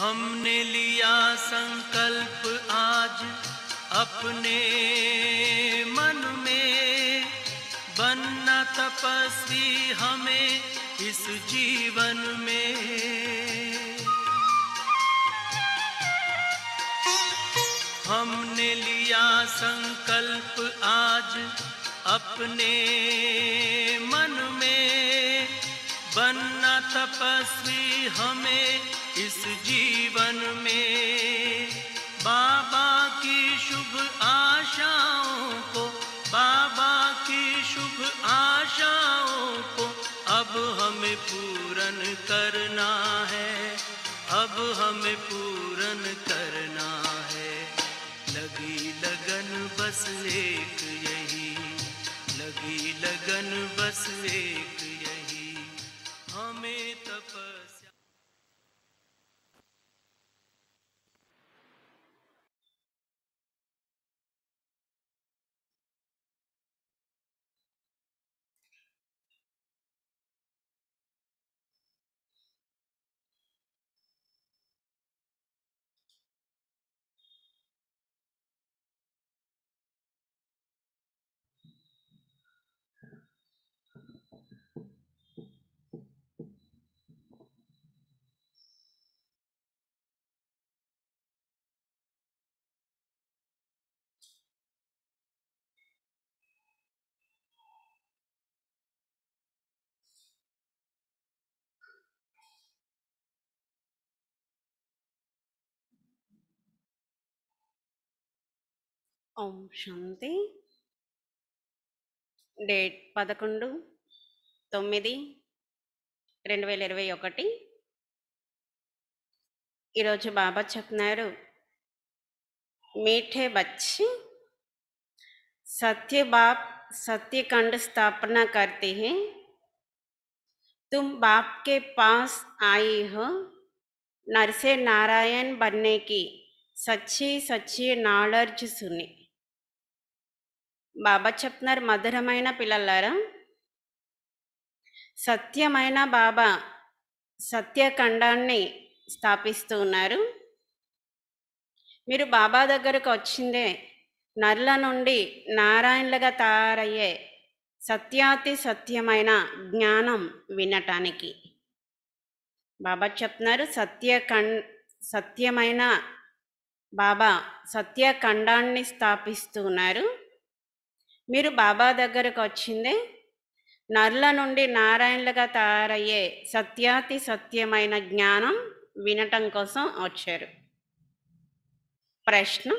हमने लिया संकल्प आज अपने मन में बनना तपस्वी हमें इस जीवन में हमने लिया संकल्प आज अपने मन में बनना तपस्वी हमें इस जीवन में बाबा की शुभ आशाओं को बाबा की शुभ आशाओं को अब हमें पूरन करना है अब हमें पूरन करना है लगी लगन बस एक यही लगी लगन बस एक यही हमें तप ఓం శాంతి డేట్ పదకొండు తొమ్మిది రెండు వేల ఇరవై ఒకటి ఈరోజు బాబా చెప్తున్నారు మీఠే బచ్చి సత్య బాప్ సత్యखंड స్థాపన కర్తి हैं तुम బాప్ కే పాస్ ఆయి హో नरसे नारायण బన్నేకి సచ్చి सच्ची सच्ची नॉलेज బాబా చెప్తున్నారు మధురమైన పిల్లలారా సత్యమైన బాబా సత్యఖండాన్ని స్థాపిస్తూ ఉన్నారు మీరు బాబా దగ్గరకు వచ్చిందే నర్ల నుండి నారాయణలుగా తయారయ్యే సత్యాతి సత్యమైన జ్ఞానం వినటానికి బాబా చెప్తున్నారు సత్యఖం సత్యమైన బాబా సత్యఖండాన్ని ఉన్నారు మీరు బాబా దగ్గరకు వచ్చింది నర్ల నుండి నారాయణలుగా తయారయ్యే సత్యాతి సత్యమైన జ్ఞానం వినటం కోసం వచ్చారు ప్రశ్న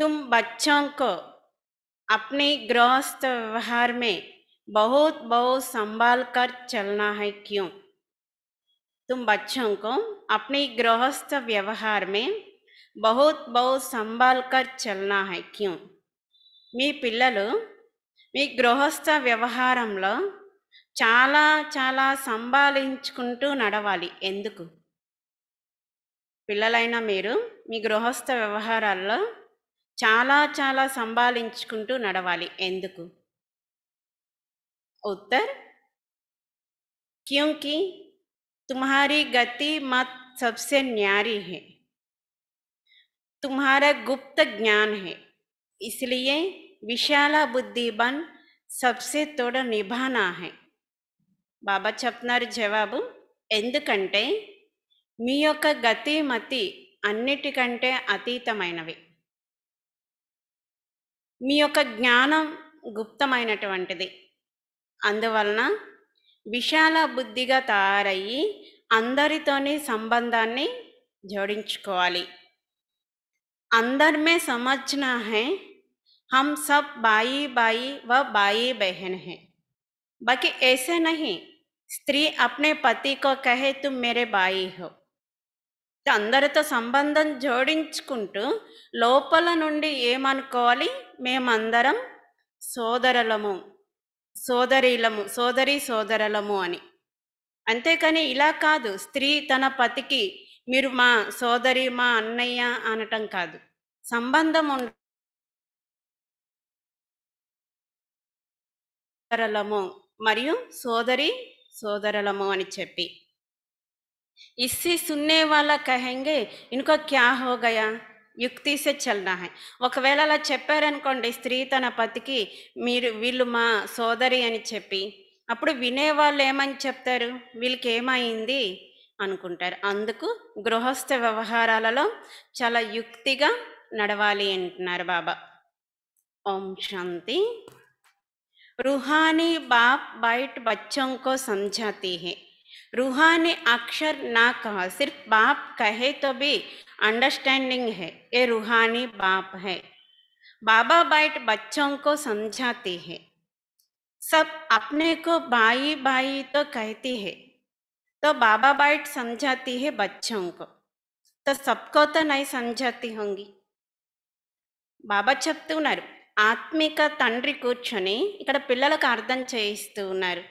తుమ్ బచ్చంకో అప్ని గృహస్థ వ్యవహారమే బహుత్ బహు సంభాల్ కర్ చలనా హై క్యూ తుమ్ బచ్చంకో అప్ని గృహస్థ వ్యవహారమే బహుత్ బహు సంభాల్ కర్ చలనా హై క్యూ మీ పిల్లలు మీ గృహస్థ వ్యవహారంలో చాలా చాలా సంభాలించుకుంటూ నడవాలి ఎందుకు పిల్లలైన మీరు మీ గృహస్థ వ్యవహారాల్లో చాలా చాలా సంభాళించుకుంటూ నడవాలి ఎందుకు ఉత్తర్ క్యూకి తుమ్హారి గతి మత్ సబ్సే న్యారీ హే तुम्हारा గుప్త జ్ఞాన్ హే इसलिए విశాల బుద్ధి బన్ సబ్సే తోడ నిభానా హై బాబా చెప్తున్నారు జవాబు ఎందుకంటే మీ యొక్క గతి మతి అన్నిటికంటే అతీతమైనవి మీ యొక్క జ్ఞానం గుప్తమైనటువంటిది అందువలన విశాల బుద్ధిగా తయారయ్యి అందరితోని సంబంధాన్ని జోడించుకోవాలి అందరిమే సమజ్నా హై हम सब बाई बाई व बाई बहन हैं बाकी ऐसे नहीं స్త్రీ అప్నే పతికో కహే తు మేరే బాయి హో అందరితో సంబంధం జోడించుకుంటూ లోపల నుండి ఏమనుకోవాలి మేమందరం సోదరులము సోదరిలము సోదరి సోదరులము అని అంతేకాని ఇలా కాదు స్త్రీ తన పతికి మీరు మా సోదరి మా అన్నయ్య అనటం కాదు సంబంధం సోదరలము మరియు సోదరి సోదరలము అని చెప్పి ఇస్సి సున్నే వాళ్ళ కహెంగే ఇంకో క్యా హోగయా యుక్తి యుక్తిసే చల్నా హై ఒకవేళ అలా చెప్పారనుకోండి స్త్రీ తన పతికి మీరు వీళ్ళు మా సోదరి అని చెప్పి అప్పుడు వినేవాళ్ళు ఏమని చెప్తారు వీళ్ళకి ఏమైంది అనుకుంటారు అందుకు గృహస్థ వ్యవహారాలలో చాలా యుక్తిగా నడవాలి అంటున్నారు బాబా ఓం శాంతి रूहानी बाप बाइट बच्चों को समझाती है रूहानी अक्षर ना कहा सिर्फ बाप कहे तो भी अंडरस्टैंडिंग है ये रूहानी बाप है बाबा बाइट बच्चों को समझाती है सब अपने को भाई भाई तो कहती है तो बाबा बाइट समझाती है बच्चों को तो सबको तो नहीं समझाती होंगी बाबा చెప్తున్నారు ఆత్మిక తండ్రి కూర్చొని ఇక్కడ పిల్లలకు అర్థం చేయిస్తూ ఉన్నారు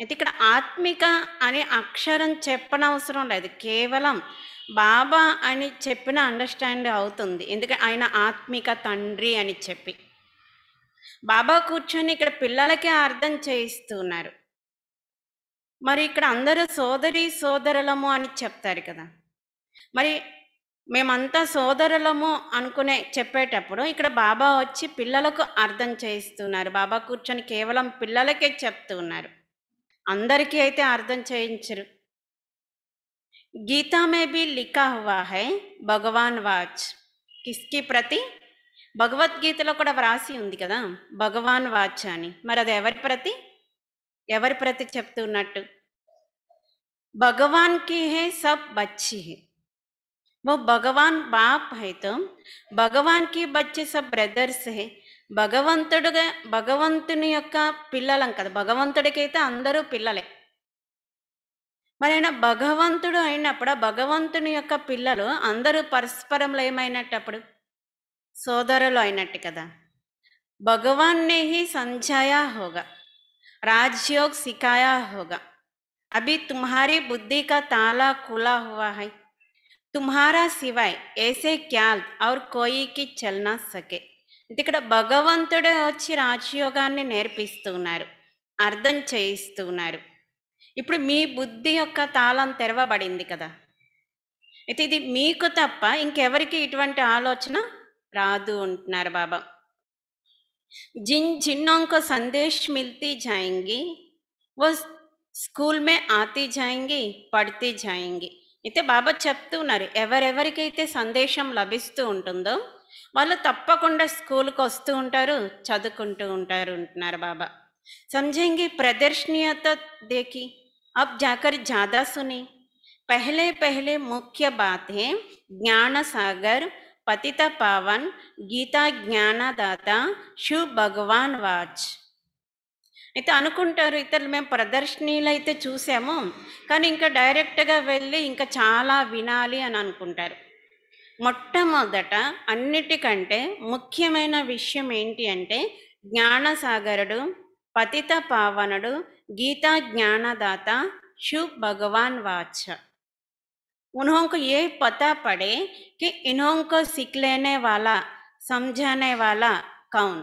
అయితే ఇక్కడ ఆత్మిక అనే అక్షరం చెప్పనవసరం లేదు కేవలం బాబా అని చెప్పిన అండర్స్టాండ్ అవుతుంది ఎందుకంటే ఆయన ఆత్మిక తండ్రి అని చెప్పి బాబా కూర్చొని ఇక్కడ పిల్లలకే అర్థం చేయిస్తున్నారు మరి ఇక్కడ అందరూ సోదరి సోదరులము అని చెప్తారు కదా మరి మేమంతా సోదరులము అనుకునే చెప్పేటప్పుడు ఇక్కడ బాబా వచ్చి పిల్లలకు అర్థం చేయిస్తున్నారు బాబా కూర్చొని కేవలం పిల్లలకే చెప్తున్నారు అందరికీ అయితే అర్థం చేయించరు గీతా మే బి లిఖా హువా హై భగవాన్ వాచ్ కిస్కి ప్రతి భగవద్గీతలో కూడా వ్రాసి ఉంది కదా భగవాన్ వాచ్ అని మరి అది ఎవరి ప్రతి ఎవరి ప్రతి చెప్తున్నట్టు భగవాన్కి హే సబ్ బచ్చి హే वो భగవాన్ బాప్ है तो భగవాన్ కి బచ్చే सब బ్రదర్స్ హే భగవంతుడుగా భగవంతుని యొక్క పిల్లలం కదా భగవంతుడికైతే అందరూ పిల్లలే మరి ఆయన భగవంతుడు అయినప్పుడు భగవంతుని యొక్క పిల్లలు అందరూ పరస్పరంలో ఏమైనట్టప్పుడు సోదరులు అయినట్టు కదా భగవాన్నే హి సంజయా హోగా రాజయోగ్ సిఖాయా హోగా అభి తుమ్హారీ బుద్ధి కా తాలా కులా హువా హై తుమ్హారా శివాయ్ ఏసే క్యాల్ ఔర్ కోయికి చల్నా సకే ఇక్కడ భగవంతుడే వచ్చి రాజయోగాన్ని నేర్పిస్తున్నారు అర్థం చేయిస్తున్నారు ఇప్పుడు మీ బుద్ధి యొక్క తాళం తెరవబడింది కదా అయితే ఇది మీకు తప్ప ఇంకెవరికి ఇటువంటి ఆలోచన రాదు అంటున్నారు బాబా జిన్ जिन्नों సందేశ్ మిల్తీ జాయింగి ఓ స్కూల్ మే ఆతి జాయింగి పడితే జాయింగి అయితే బాబా చెప్తూ ఉన్నారు ఎవరెవరికైతే సందేశం లభిస్తూ ఉంటుందో వాళ్ళు తప్పకుండా స్కూల్కి వస్తూ ఉంటారు చదువుకుంటూ ఉంటారు అంటున్నారు బాబా సంజయంగి ప్రదర్శనీయత దేకి అబ్ జాకర్ జాదా సుని పహలే పహలే ముఖ్య బాతే జ్ఞాన సాగర్ పతిత పావన్ గీతా జ్ఞానదాత శు భగవాన్ వాచ్ అయితే అనుకుంటారు ఇతరులు మేము ప్రదర్శనీలు అయితే చూసాము కానీ ఇంకా డైరెక్ట్గా వెళ్ళి ఇంకా చాలా వినాలి అని అనుకుంటారు మొట్టమొదట అన్నిటికంటే ముఖ్యమైన విషయం ఏంటి అంటే జ్ఞానసాగరుడు పతిత పావనుడు గీతా జ్ఞానదాత शिव భగవాన్ వాచ उन्हों ఏ పత పడే కి कि సిక్లేనే వాళ్ళ सीख వాళ్ళ కౌన్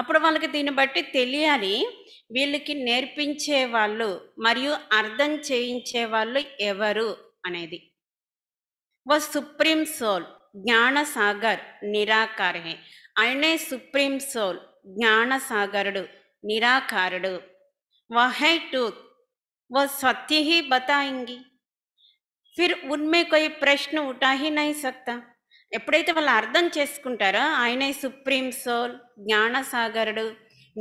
అప్పుడు వాళ్ళకి దీన్ని బట్టి తెలియాలి వీళ్ళకి నేర్పించే వాళ్ళు మరియు అర్థం చేయించే వాళ్ళు ఎవరు అనేది ఓ సుప్రీం సోల్ జ్ఞానసాగర్ నిరాకారే ఆయనే సుప్రీం సోల్ జ్ఞానసాగరుడు నిరాకారుడు వహై టూత్ ఓ सत्य బతాయింగి ఫిర్ ఉన్మే उनमें ప్రశ్న ఉటాహి నై సక్తా ఎప్పుడైతే వాళ్ళు అర్థం చేసుకుంటారో ఆయనే సుప్రీం సోల్ జ్ఞానసాగరుడు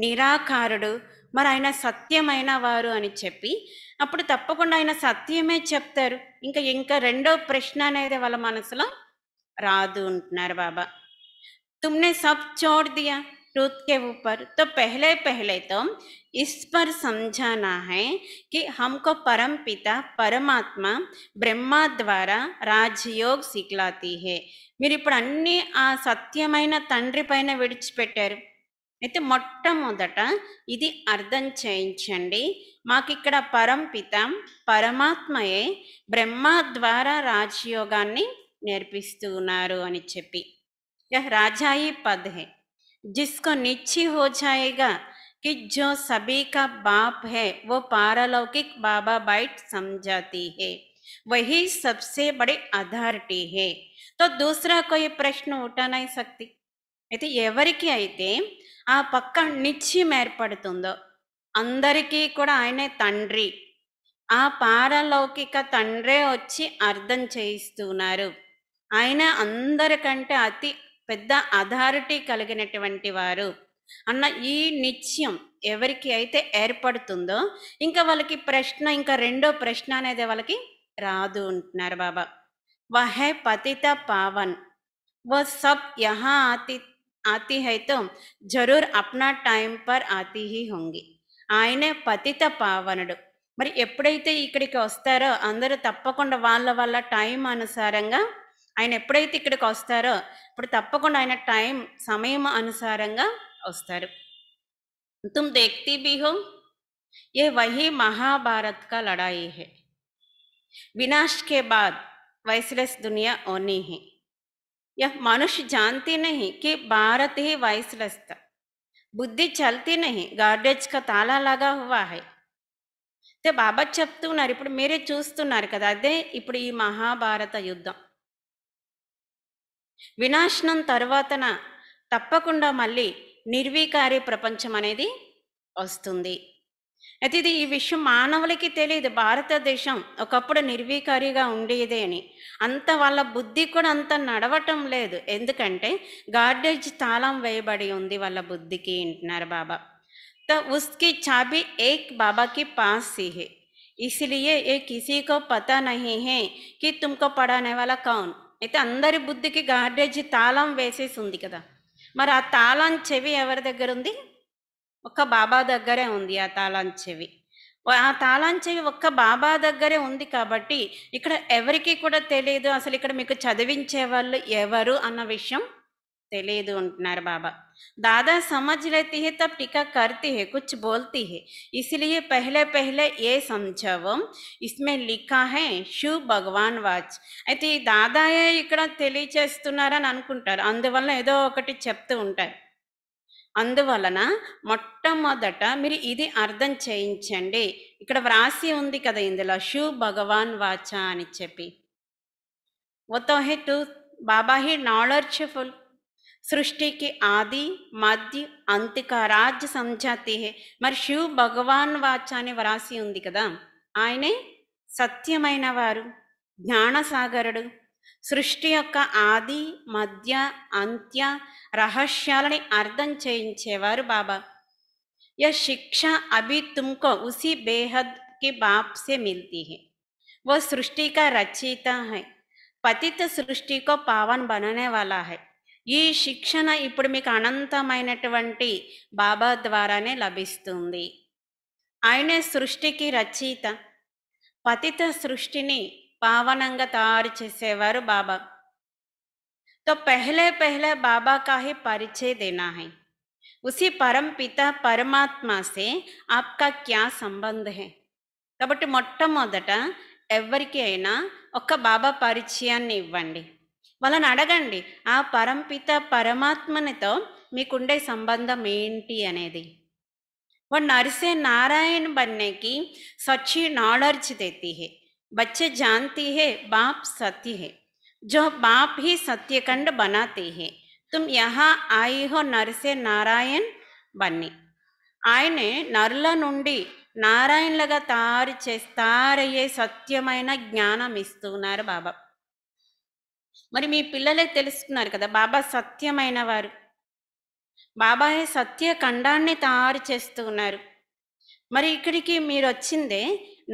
నిరాకారుడు మరి ఆయన సత్యమైన వారు అని చెప్పి అప్పుడు తప్పకుండా ఆయన సత్యమే చెప్తారు ఇంకా ఇంకా రెండో ప్రశ్న అనేది వాళ్ళ మనసులో రాదు అంటున్నారు బాబా తుమ్నే సబ్ చోడ్ దియా ट्रुथ కే ఊపర్ తో पहले पहले तो इस पर समझाना है कि हमको परम पिता परमात्मा ब्रह्मा द्वारा మీరు ఇప్పుడు అన్నీ ఆ సత్యమైన తండ్రి పైన విడిచిపెట్టారు అయితే మొట్టమొదట ఇది అర్థం చేయించండి మాకిక్కడ పరంపిత పరమాత్మయే బ్రహ్మ ద్వారా రాజయోగాన్ని నేర్పిస్తూ ఉన్నారు అని చెప్పి రాజాయి పద్ హే జిస్కో నిచ్చి హో కి జో సబీక బాప్ హే ఓ పారలౌకిక్ బాబా బైట్ సంజాతి హే వహీ సబ్సే वही सबसे హే तो दूसरा कोई प्रश्न उठा नहीं सकती అయితే ఎవరికి అయితే ఆ పక్క నిత్యం ఏర్పడుతుందో అందరికీ కూడా ఆయనే తండ్రి ఆ పారలౌకిక తండ్రే వచ్చి అర్థం చేయిస్తున్నారు ఆయన అందరికంటే అతి పెద్ద అథారిటీ కలిగినటువంటి వారు అన్న ఈ నిత్యం ఎవరికి అయితే ఏర్పడుతుందో ఇంకా వాళ్ళకి ప్రశ్న ఇంకా రెండో ప్రశ్న అనేది వాళ్ళకి రాదు అంటున్నారు బాబా వహే పతిత పావన్ पावन సబ్ सब ఆతి आती आती है तो టైం పర్ ఆతి హీ హోంగి ఆయనే పతిత పావనుడు మరి ఎప్పుడైతే ఇక్కడికి వస్తారో అందరూ తప్పకుండా వాళ్ళ వాళ్ళ టైం అనుసారంగా ఆయన ఎప్పుడైతే ఇక్కడికి వస్తారో ఇప్పుడు తప్పకుండా ఆయన టైం సమయం అనుసారంగా వస్తారు తుమ్ దేఖ్తి బి ఏ వహీ మహాభారత్ కా లడాయి హే వినాష్ కే బాద్ वाइसलेस దునియా होनी య यह मनुष्य जानते नहीं कि भारत ही वाइसलेस బుద్ధి చల్తీ నహి గార్డేజ్కి తాళా లాగా హువా హై అయితే బాబా చెప్తున్నారు ఇప్పుడు మీరే చూస్తున్నారు కదా అదే ఇప్పుడు ఈ మహాభారత యుద్ధం వినాశనం తర్వాతన తప్పకుండా మళ్ళీ నిర్వీకారి ప్రపంచం అనేది వస్తుంది అయితే ఇది ఈ విషయం మానవులకి తెలియదు భారతదేశం ఒకప్పుడు నిర్వీకారిగా ఉండేది అని అంత వాళ్ళ బుద్ధి కూడా అంత నడవటం లేదు ఎందుకంటే గార్డేజ్ తాళం వేయబడి ఉంది వాళ్ళ బుద్ధికి అంటున్నారు బాబా తో ఉస్కి చాబి ఏక్ బాబాకి పాస్ సిహే ఇసిలియే ఏ కిసీకో పతా నహీ హే కి తుమ్కో పడానే వాళ్ళ కౌన్ అయితే అందరి బుద్ధికి గార్డేజ్ తాళం వేసేసి ఉంది కదా మరి ఆ తాళం చెవి ఎవరి దగ్గర ఉంది ఒక్క బాబా దగ్గరే ఉంది ఆ తాళాన్ చెవి ఆ తాళాన్ చెవి ఒక్క బాబా దగ్గరే ఉంది కాబట్టి ఇక్కడ ఎవరికి కూడా తెలియదు అసలు ఇక్కడ మీకు చదివించే వాళ్ళు ఎవరు అన్న విషయం తెలియదు అంటున్నారు బాబా దాదా సమజ్ लेती है तब टीका करती है कुछ बोलती है इसलिए पहले पहले ये समझवम इसमें భగవాన్ వాచ్ అయితే ఈ దాదాయే ఇక్కడ తెలియచేస్తున్నారని అనుకుంటారు అందువల్ల ఏదో ఒకటి చెప్తూ ఉంటారు అందువలన మొట్టమొదట మీరు ఇది అర్థం చేయించండి ఇక్కడ వ్రాసి ఉంది కదా ఇందులో షు భగవాన్ వాచ అని చెప్పి ఓతో హే టు బాబా హీ నాలెడ్జ్ఫుల్ సృష్టికి ఆది మధ్య అంతిక రాజ్య సంజాతి మరి శివ్ భగవాన్ వాచ అని వ్రాసి ఉంది కదా ఆయనే సత్యమైన వారు జ్ఞానసాగరుడు सृष्टि का आदि मध्य अंत्य रहस्यालेनि अर्दन చెయించేవారు బాబా య శిక్ష అబి తుంకు ఉసి బేహద్ కే బాప్ సే ملتی హే వ సృష్టి కా రచ్చిత హే పతిత సృష్టి కో పావన్ బననే వాలా హే యీ శిక్షన ఇపుడు మీకు అనంతమైనటువంటి బాబా ద్వారానే లభిస్తుంది ఐనే సృష్టికి రచ్చిత పతిత సృష్టిని పావనంగా తయారు చేసేవారు బాబా తో పహలే పహలే బాబా का ही దేనా హై ఉసి उसी పిత पिता परमात्मा से आपका क्या కాబట్టి మొట్టమొదట ఎవరికి అయినా ఒక్క బాబా పరిచయాన్ని ఇవ్వండి వాళ్ళని అడగండి ఆ పరంపిత పరమాత్మనితో మీకుండే సంబంధం ఏంటి అనేది వాడు నరిసే నారాయణ బన్నేకి సచ్చి నాడర్చి తెత్తిహే बच्चे जानते हैं बाप सत्य है जो बाप ही सत्यखंड बनाते हैं तुम यहाँ आई हो नर से నారాయణ్ బన్ని ఆయనే నరుల నుండి నారాయణలుగా తయారు చేస్తారయ్యే సత్యమైన జ్ఞానం ఇస్తున్నారు బాబా మరి మీ పిల్లలే తెలుసుకున్నారు కదా బాబా సత్యమైన వారు బాబాయే సత్య ఖండాన్ని తయారు చేస్తున్నారు మరి ఇక్కడికి మీరు వచ్చిందే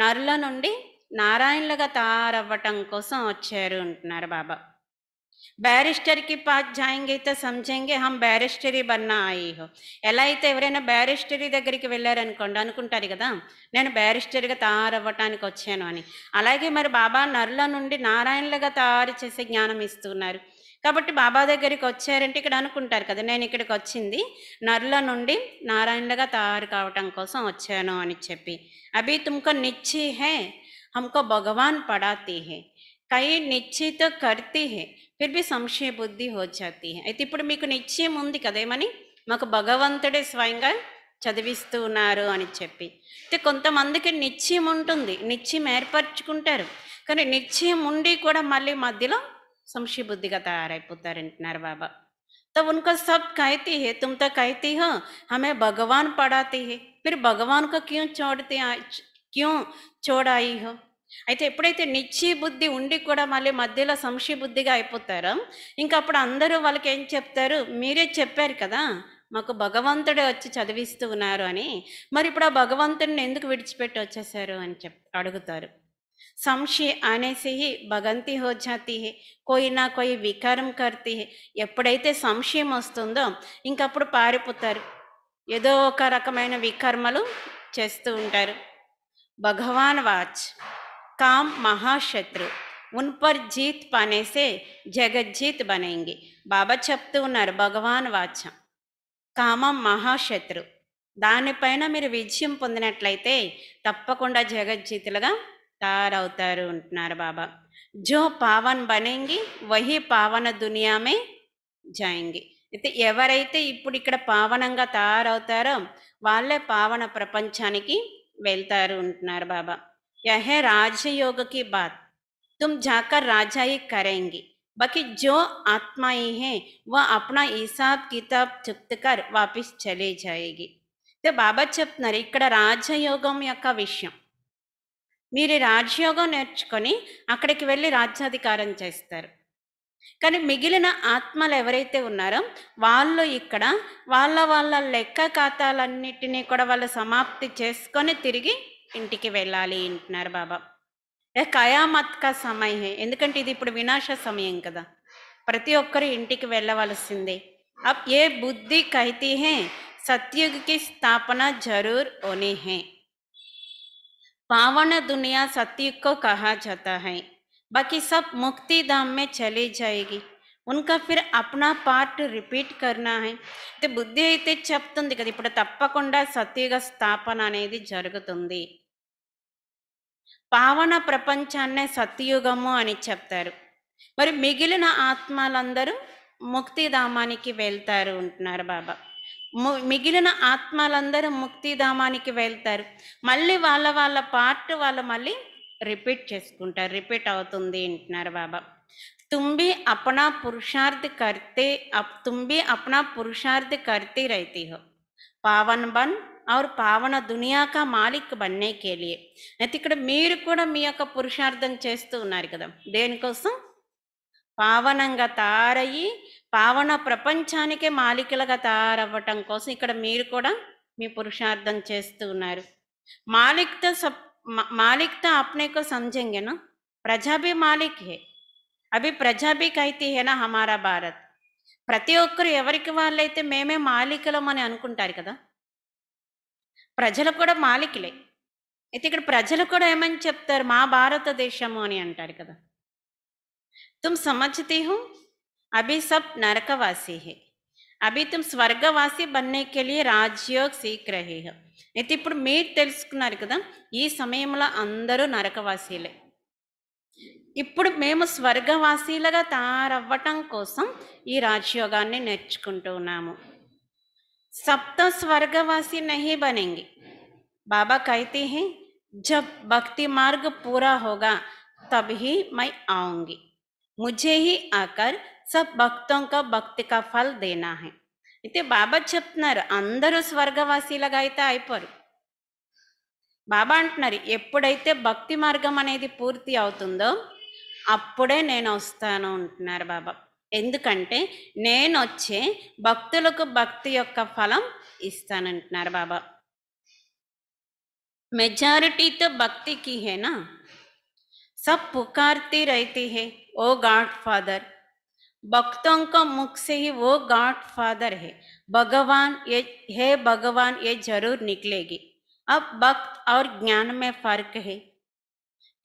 నరుల నుండి నారాయణులుగా తయారవ్వటం కోసం వచ్చారు అంటున్నారు బాబా బ్యారిస్టర్కి పాత్ పాస్ జాయింగ్ అయితే సంజంగే హమ్ బ్యారిస్టరీ బన్నా అయ్యి ఎలా అయితే ఎవరైనా బ్యారిస్టరీ దగ్గరికి వెళ్ళారనుకోండి అనుకుంటారు కదా నేను బ్యారిస్టర్గా తయారవ్వటానికి వచ్చాను అని అలాగే మరి బాబా నరుల నుండి నారాయణలుగా తయారు చేసే జ్ఞానం ఇస్తున్నారు కాబట్టి బాబా దగ్గరికి వచ్చారంటే ఇక్కడ అనుకుంటారు కదా నేను ఇక్కడికి వచ్చింది నరుల నుండి నారాయణలుగా తయారు కావటం కోసం వచ్చాను అని చెప్పి అభి తుమ్కో నిచ్చి హే हमको भगवान पढ़ाते हैं కై నిశ్చిత కర్తి హే ఫిర్ బి సంశయ బుద్ధి వచ్చేది అయితే ఇప్పుడు మీకు నిశ్చయం ఉంది కదేమని మాకు భగవంతుడే స్వయంగా చదివిస్తున్నారు అని చెప్పి అయితే కొంతమందికి నిశ్చయం ఉంటుంది నిశ్చయం ఏర్పరచుకుంటారు కానీ నిశ్చయం ఉండి కూడా మళ్ళీ మధ్యలో సంశయ బుద్ధిగా తయారైపోతారు అంటున్నారు బాబా तो उनका सब कहती है तुम तो कहती हो हमें भगवान पढ़ाती है फिर भगवान को क्यों छोड़ते क्यों అయితే ఎప్పుడైతే నిచ్చి బుద్ధి ఉండి కూడా మళ్ళీ మధ్యలో సంశయ బుద్ధిగా అయిపోతారో ఇంకా అప్పుడు అందరూ వాళ్ళకి ఏం చెప్తారు మీరే చెప్పారు కదా మాకు భగవంతుడే వచ్చి చదివిస్తూ ఉన్నారు అని మరి ఇప్పుడు ఆ భగవంతుడిని ఎందుకు విడిచిపెట్టి వచ్చేసారు అని చెప్ అడుగుతారు సంశయ అనేసి భగంతి హోజాతి కోయినా కోయి నా కోయి వికారం కర్తి ఎప్పుడైతే సంశయం వస్తుందో ఇంకప్పుడు పారిపోతారు ఏదో ఒక రకమైన వికర్మలు చేస్తూ ఉంటారు భగవాన్ వాచ్ काम మహాశత్రు ఉన్ పర్ జీత్ పానే సే జగజ్జీత్ బనేంగి బాబా చెప్తూ ఉన్నారు భగవాన్ వాచ్యం కామం మహాశత్రు దానిపైన మీరు విజయం పొందినట్లయితే తప్పకుండా జగజ్జీతులుగా తయారవుతారు అంటున్నారు బాబా జో పావన్ బనేంగి వహి పావన దునియామే జాయింగి అయితే ఎవరైతే ఇప్పుడు ఇక్కడ పావనంగా తయారవుతారో వాళ్ళే పావన ప్రపంచానికి వెళ్తారు అంటున్నారు బాబా यह है राजयोग की बात तुम जाकर राजा ही करेंगे बाकी जो आत्माएं हैं वह अपना हिसाब किताब చుక్తుకర్ వాపిస్ చలే జాయేగి అంటే బాబా చెప్తున్నారు ఇక్కడ రాజయోగం యొక్క విషయం మీరు రాజయోగం నేర్చుకొని అక్కడికి వెళ్ళి రాజ్యాధికారం చేస్తారు కానీ మిగిలిన ఆత్మలు ఎవరైతే ఉన్నారో వాళ్ళు ఇక్కడ వాళ్ళ వాళ్ళ లెక్క ఖాతాలన్నిటినీ కూడా వాళ్ళు సమాప్తి చేసుకొని తిరిగి ఇంటికి వెళ్ళాలి అంటున్నారు బాబా ఏ కయమత్ కా సమయ హై ఎందుకంటే ఇది ఇప్పుడు వినాశ సమయం కదా ప్రతి ఒక్కరు ఇంటికి వెళ్ళవలసింది అబ్ ఏ బుద్ధి కహతి హై సత్యగకి స్థాపన జరూర్ hone hai పవణ duniya satyak kaha jata hai baki sab mukti dam me chali jayegi ఉన్కా ఫిర్ అప్నా పార్ట్ రిపీట్ కర్నా హై అయితే బుద్ధి అయితే చెప్తుంది కదా ఇప్పుడు తప్పకుండా సత్యుగ స్థాపన అనేది జరుగుతుంది పావన ప్రపంచాన్నే సత్యుగము అని చెప్తారు మరి మిగిలిన ఆత్మలందరూ ముక్తిధామానికి వెళ్తారు అంటున్నారు బాబా మిగిలిన ఆత్మలందరూ ముక్తిధామానికి వెళ్తారు మళ్ళీ వాళ్ళ వాళ్ళ పార్ట్ వాళ్ళు మళ్ళీ రిపీట్ చేసుకుంటారు రిపీట్ అవుతుంది అంటున్నారు బాబా तुम भी अपना पुरुषार्थ करते अब तुम भी अपना पुरुषार्थ करती रहती हो पावन बन और పావన దునియాక మాలిక్ బన్నే కేలియే అయితే ఇక్కడ మీరు కూడా మీ యొక్క పురుషార్థం చేస్తూ ఉన్నారు కదా దేనికోసం పావనంగా తయారయ్యి పావన ప్రపంచానికే మాలికలుగా తయారవ్వటం కోసం ఇక్కడ మీరు కూడా మీ పురుషార్థం చేస్తూ ఉన్నారు మాలిక్తో సబ్ మాలిక్తో ఆప్నేకో సంజంగేనా ప్రజాభి మాలిక్ హే అవి ప్రజాభి కైతీహేన హమారా భారత్ ప్రతి ఒక్కరు ఎవరికి వాళ్ళైతే మేమే మాలికలం అని అనుకుంటారు కదా ప్రజలు కూడా మాలికలే అయితే ఇక్కడ ప్రజలు కూడా ఏమని చెప్తారు మా భారతదేశము అని అంటారు కదా తుమ్ సమచతి హు అభి సబ్ నరకవాసి హే అభి తుమ్ స్వర్గవాసి బన్నేకెళ్ళి రాజ్యోగ్ సీక్ అయితే ఇప్పుడు మీరు తెలుసుకున్నారు కదా ఈ సమయంలో అందరూ నరకవాసీలే ఇప్పుడు మేము స్వర్గవాసీలుగా తయారవ్వటం కోసం ఈ రాజయోగాన్ని నేర్చుకుంటున్నాము సప్త స్వర్గవాసి నహి బనింగి బాబా కైతీహి జబ్ భక్తి మార్గ పూరా హోగా తబ్హి మై ఆంగి मैं आऊंगी मुझे భక్తం का భక్తి కా ఫల్ దేనా హై అయితే బాబా చెప్తున్నారు అందరూ స్వర్గవాసీలుగా అయితే అయిపోరు బాబా అంటున్నారు ఎప్పుడైతే భక్తి మార్గం అనేది పూర్తి అవుతుందో అప్పుడే నేను వస్తాను అంటారా బాబా ఎందుకంటే నేను వచ్చి భక్తులకు భక్తి యొక్క ఫలం ఇస్తాను అంటారా బాబా మెజారిటీ తో భక్తి కి హేనా సప్త కార్తి రతి హే ఓ గాడ్ ఫాదర్ భక్తాଙ୍କ ముక్సి హి ఓ గాడ్ ఫాదర్ హే భగవాన్ ఏ హే భగవాన్ ఏ జరూర్ నికిలేగి అబ్ భక్త్ aur gyan mein fark hai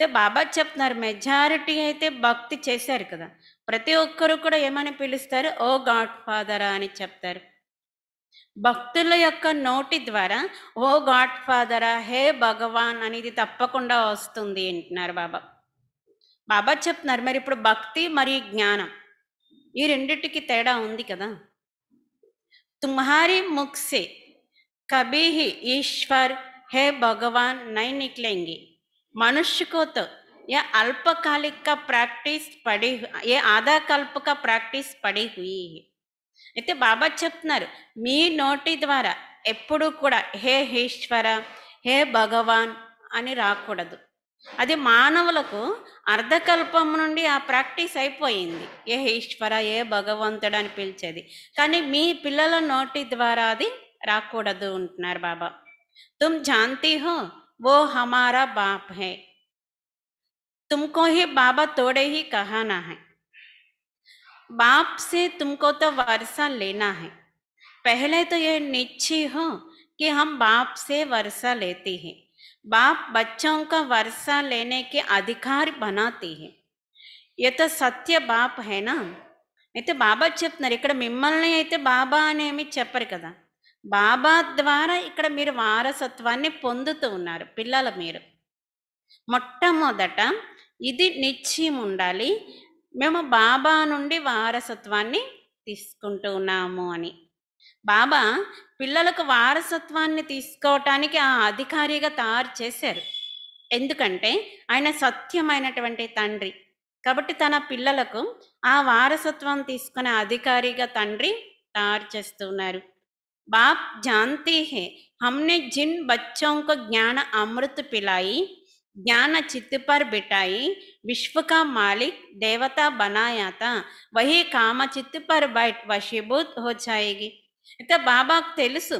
అయితే బాబా చెప్తున్నారు మెజారిటీ అయితే భక్తి చేశారు కదా ప్రతి ఒక్కరు కూడా ఏమని పిలుస్తారు ఓ గాడ్ ఫాదర్ అని చెప్తారు భక్తుల యొక్క నోటి ద్వారా ఓ గాడ్ ఫాదరా హే భగవాన్ అనేది తప్పకుండా వస్తుంది అంటున్నారు బాబా బాబా చెప్తున్నారు మరి ఇప్పుడు భక్తి మరియు జ్ఞానం ఈ రెండిటికి తేడా ఉంది కదా తుమ్హారి ముక్సే కబీహి ఈశ్వర్ హే భగవాన్ నైనిక్లెంగి मनुष्य ఏ అల్పకాలిక ప్రాక్టీస్ పడి ఏ प्रैक्टिस ప్రాక్టీస్ ये అయితే బాబా చెప్తున్నారు మీ నోటి ద్వారా ఎప్పుడు కూడా హే హీశ్వర హే భగవాన్ అని రాకూడదు అది మానవులకు అర్ధకల్పం నుండి ఆ ప్రాక్టీస్ అయిపోయింది ఏ ఈశ్వర ఏ భగవంతుడు అని పిలిచేది కానీ మీ పిల్లల నోటి ద్వారా అది రాకూడదు అంటున్నారు బాబా తుమ్ జాంతి హో वो हमारा बाप है तुमको ही बाबा तोड़े ही कहाना है बाप से तुमको तो वर्षा लेना है पहले तो यह निश्चय हो कि हम बाप से वर्षा लेते हैं बाप बच्चों का वर्षा लेने के अधिकार बनाते हैं ये तो सत्य बाप है ना तो बाबा చెప్తున్నారు ఇక్కడ मिम्मल ने तो बाबा అనేమి चपर कदा బాబా ద్వారా ఇక్కడ మీరు వారసత్వాన్ని పొందుతూ ఉన్నారు పిల్లల మీరు మొట్టమొదట ఇది నిశ్చయం ఉండాలి మేము బాబా నుండి వారసత్వాన్ని తీసుకుంటూ ఉన్నాము అని బాబా పిల్లలకు వారసత్వాన్ని తీసుకోవటానికి ఆ అధికారిగా తయారు చేశారు ఎందుకంటే ఆయన సత్యమైనటువంటి తండ్రి కాబట్టి తన పిల్లలకు ఆ వారసత్వం తీసుకునే అధికారిగా తండ్రి తయారు చేస్తున్నారు बाप जानते हैं हमने जिन बच्चों को ज्ञान अमृत पिलाई ज्ञान चित्त पर बिटाई विश्व का मालिक देवता बनाया था वही काम चित्त पर बैठ वशीभूत हो जाएगी इतना అయితే బాబాకు తెలుసు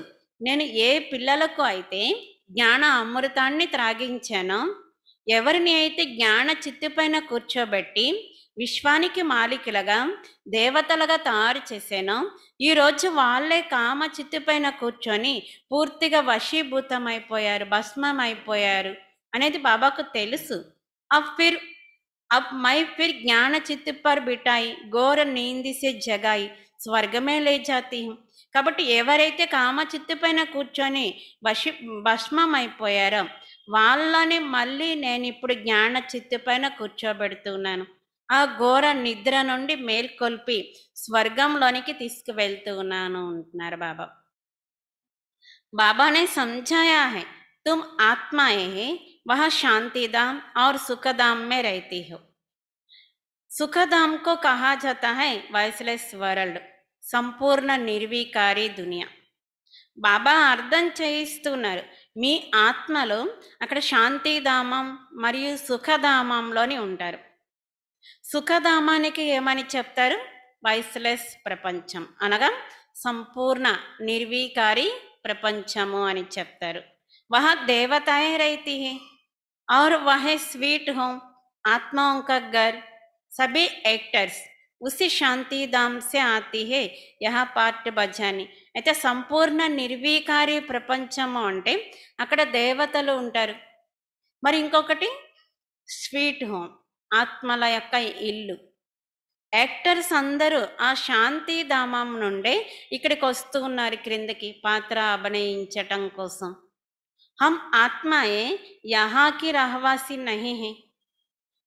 నేను ఏ పిల్లలకు అయితే జ్ఞాన అమృతాన్ని త్రాగించానో ఎవరిని అయితే జ్ఞాన చిత్తిపైన కూర్చోబెట్టి విశ్వానికి మాలికలుగా దేవతలుగా తయారు చేశాను ఈరోజు వాళ్ళే కామ పైన కూర్చొని పూర్తిగా వశీభూతం అయిపోయారు భస్మం అయిపోయారు అనేది బాబాకు తెలుసు అప్ ఫిర్ అప్ మై ఫిర్ జ్ఞాన చిత్తు పర్ బిటాయి ఘోర నీందిసే జగాయి స్వర్గమే లే కాబట్టి ఎవరైతే కామ పైన కూర్చొని వశి భస్మం అయిపోయారో వాళ్ళని మళ్ళీ నేను ఇప్పుడు జ్ఞాన పైన కూర్చోబెడుతున్నాను ఆ ఘోర నిద్ర నుండి మేల్కొల్పి స్వర్గంలోనికి తీసుకువెళ్తున్నాను అంటున్నారు బాబా బాబానే సమజాయా హై తుమ్ ఆత్మాయే వహ శాంతిధామ్ और సుఖధామ్ మే रहती हो కో కహా कहा जाता వాయిస్లెస్ వరల్డ్ సంపూర్ణ నిర్వీకారి దునియా బాబా అర్థం చేయిస్తున్నారు మీ ఆత్మలు అక్కడ శాంతిధామం మరియు సుఖధామంలోని ఉంటారు సుఖధామానికి ఏమని చెప్తారు వైస్లెస్ ప్రపంచం అనగా సంపూర్ణ నిర్వీకారి ప్రపంచము అని చెప్తారు వహ దేవతాయే रहती है స్వీట్ హోమ్ स्वीट होम आत्माओं యాక్టర్స్ ఉసి శాంతి దాంసే ఆతి హే యహ పార్ట్ భజాని అయితే సంపూర్ణ నిర్వీకారి ప్రపంచము అంటే అక్కడ దేవతలు ఉంటారు మరి ఇంకొకటి స్వీట్ హోమ్ ఆత్మల యొక్క ఇల్లు యాక్టర్స్ అందరూ ఆ శాంతి ధామం నుండే ఇక్కడికి వస్తూ ఉన్నారు క్రిందకి పాత్ర అభినయించటం కోసం హమ్ ఆత్మాయే యహాకి రహవాసి నహి హే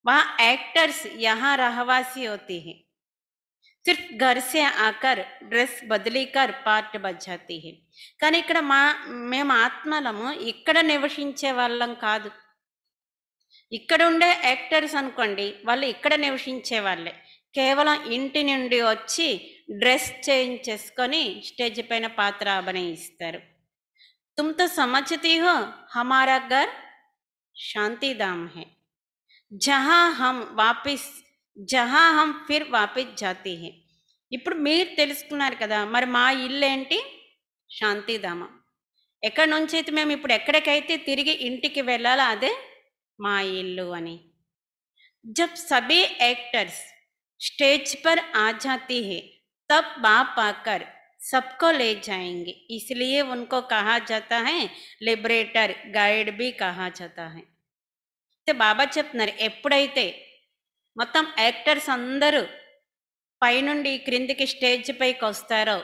వా యాక్టర్స్ యహా రహవాసి హోతి హే సిర్ఫ్ గర్సే ఆకర్ డ్రెస్ బదిలీకర్ పార్ట్ బజ్జాతి హే కానీ ఇక్కడ మా మేము ఆత్మలము ఇక్కడ నివసించే వాళ్ళం కాదు ఇక్కడ ఉండే యాక్టర్స్ అనుకోండి వాళ్ళు ఇక్కడ నివసించే వాళ్ళే కేవలం ఇంటి నుండి వచ్చి డ్రెస్ చేంజ్ చేసుకొని స్టేజ్ పైన పాత్ర అభినయిస్తారు తుమ్తో तो హమారా గర్ हमारा घर शांति धाम है జహా హమ్ ఫిర్ వాపిస్ జాతి హే ఇప్పుడు మీరు తెలుసుకున్నారు కదా మరి మా ఇల్లు ఏంటి శాంతిధామ ఎక్కడి నుంచి అయితే మేము ఇప్పుడు ఎక్కడికైతే తిరిగి ఇంటికి వెళ్ళాలో అదే మా ఇల్లు అని జబ్ సబే యాక్టర్స్ స్టేజ్ పర్ ఆ జాతి హే తబ్ బాప్ ఆకర్ సబ్కో లే जाएंगे इसलिए ఉన్కో కహా జాతా హే లిబరేటర్ గైడ్ బి కహా జాతా హే అయితే బాబా చెప్తున్నారు ఎప్పుడైతే మొత్తం యాక్టర్స్ అందరూ పైనుండి క్రిందికి స్టేజ్ పైకి వస్తారో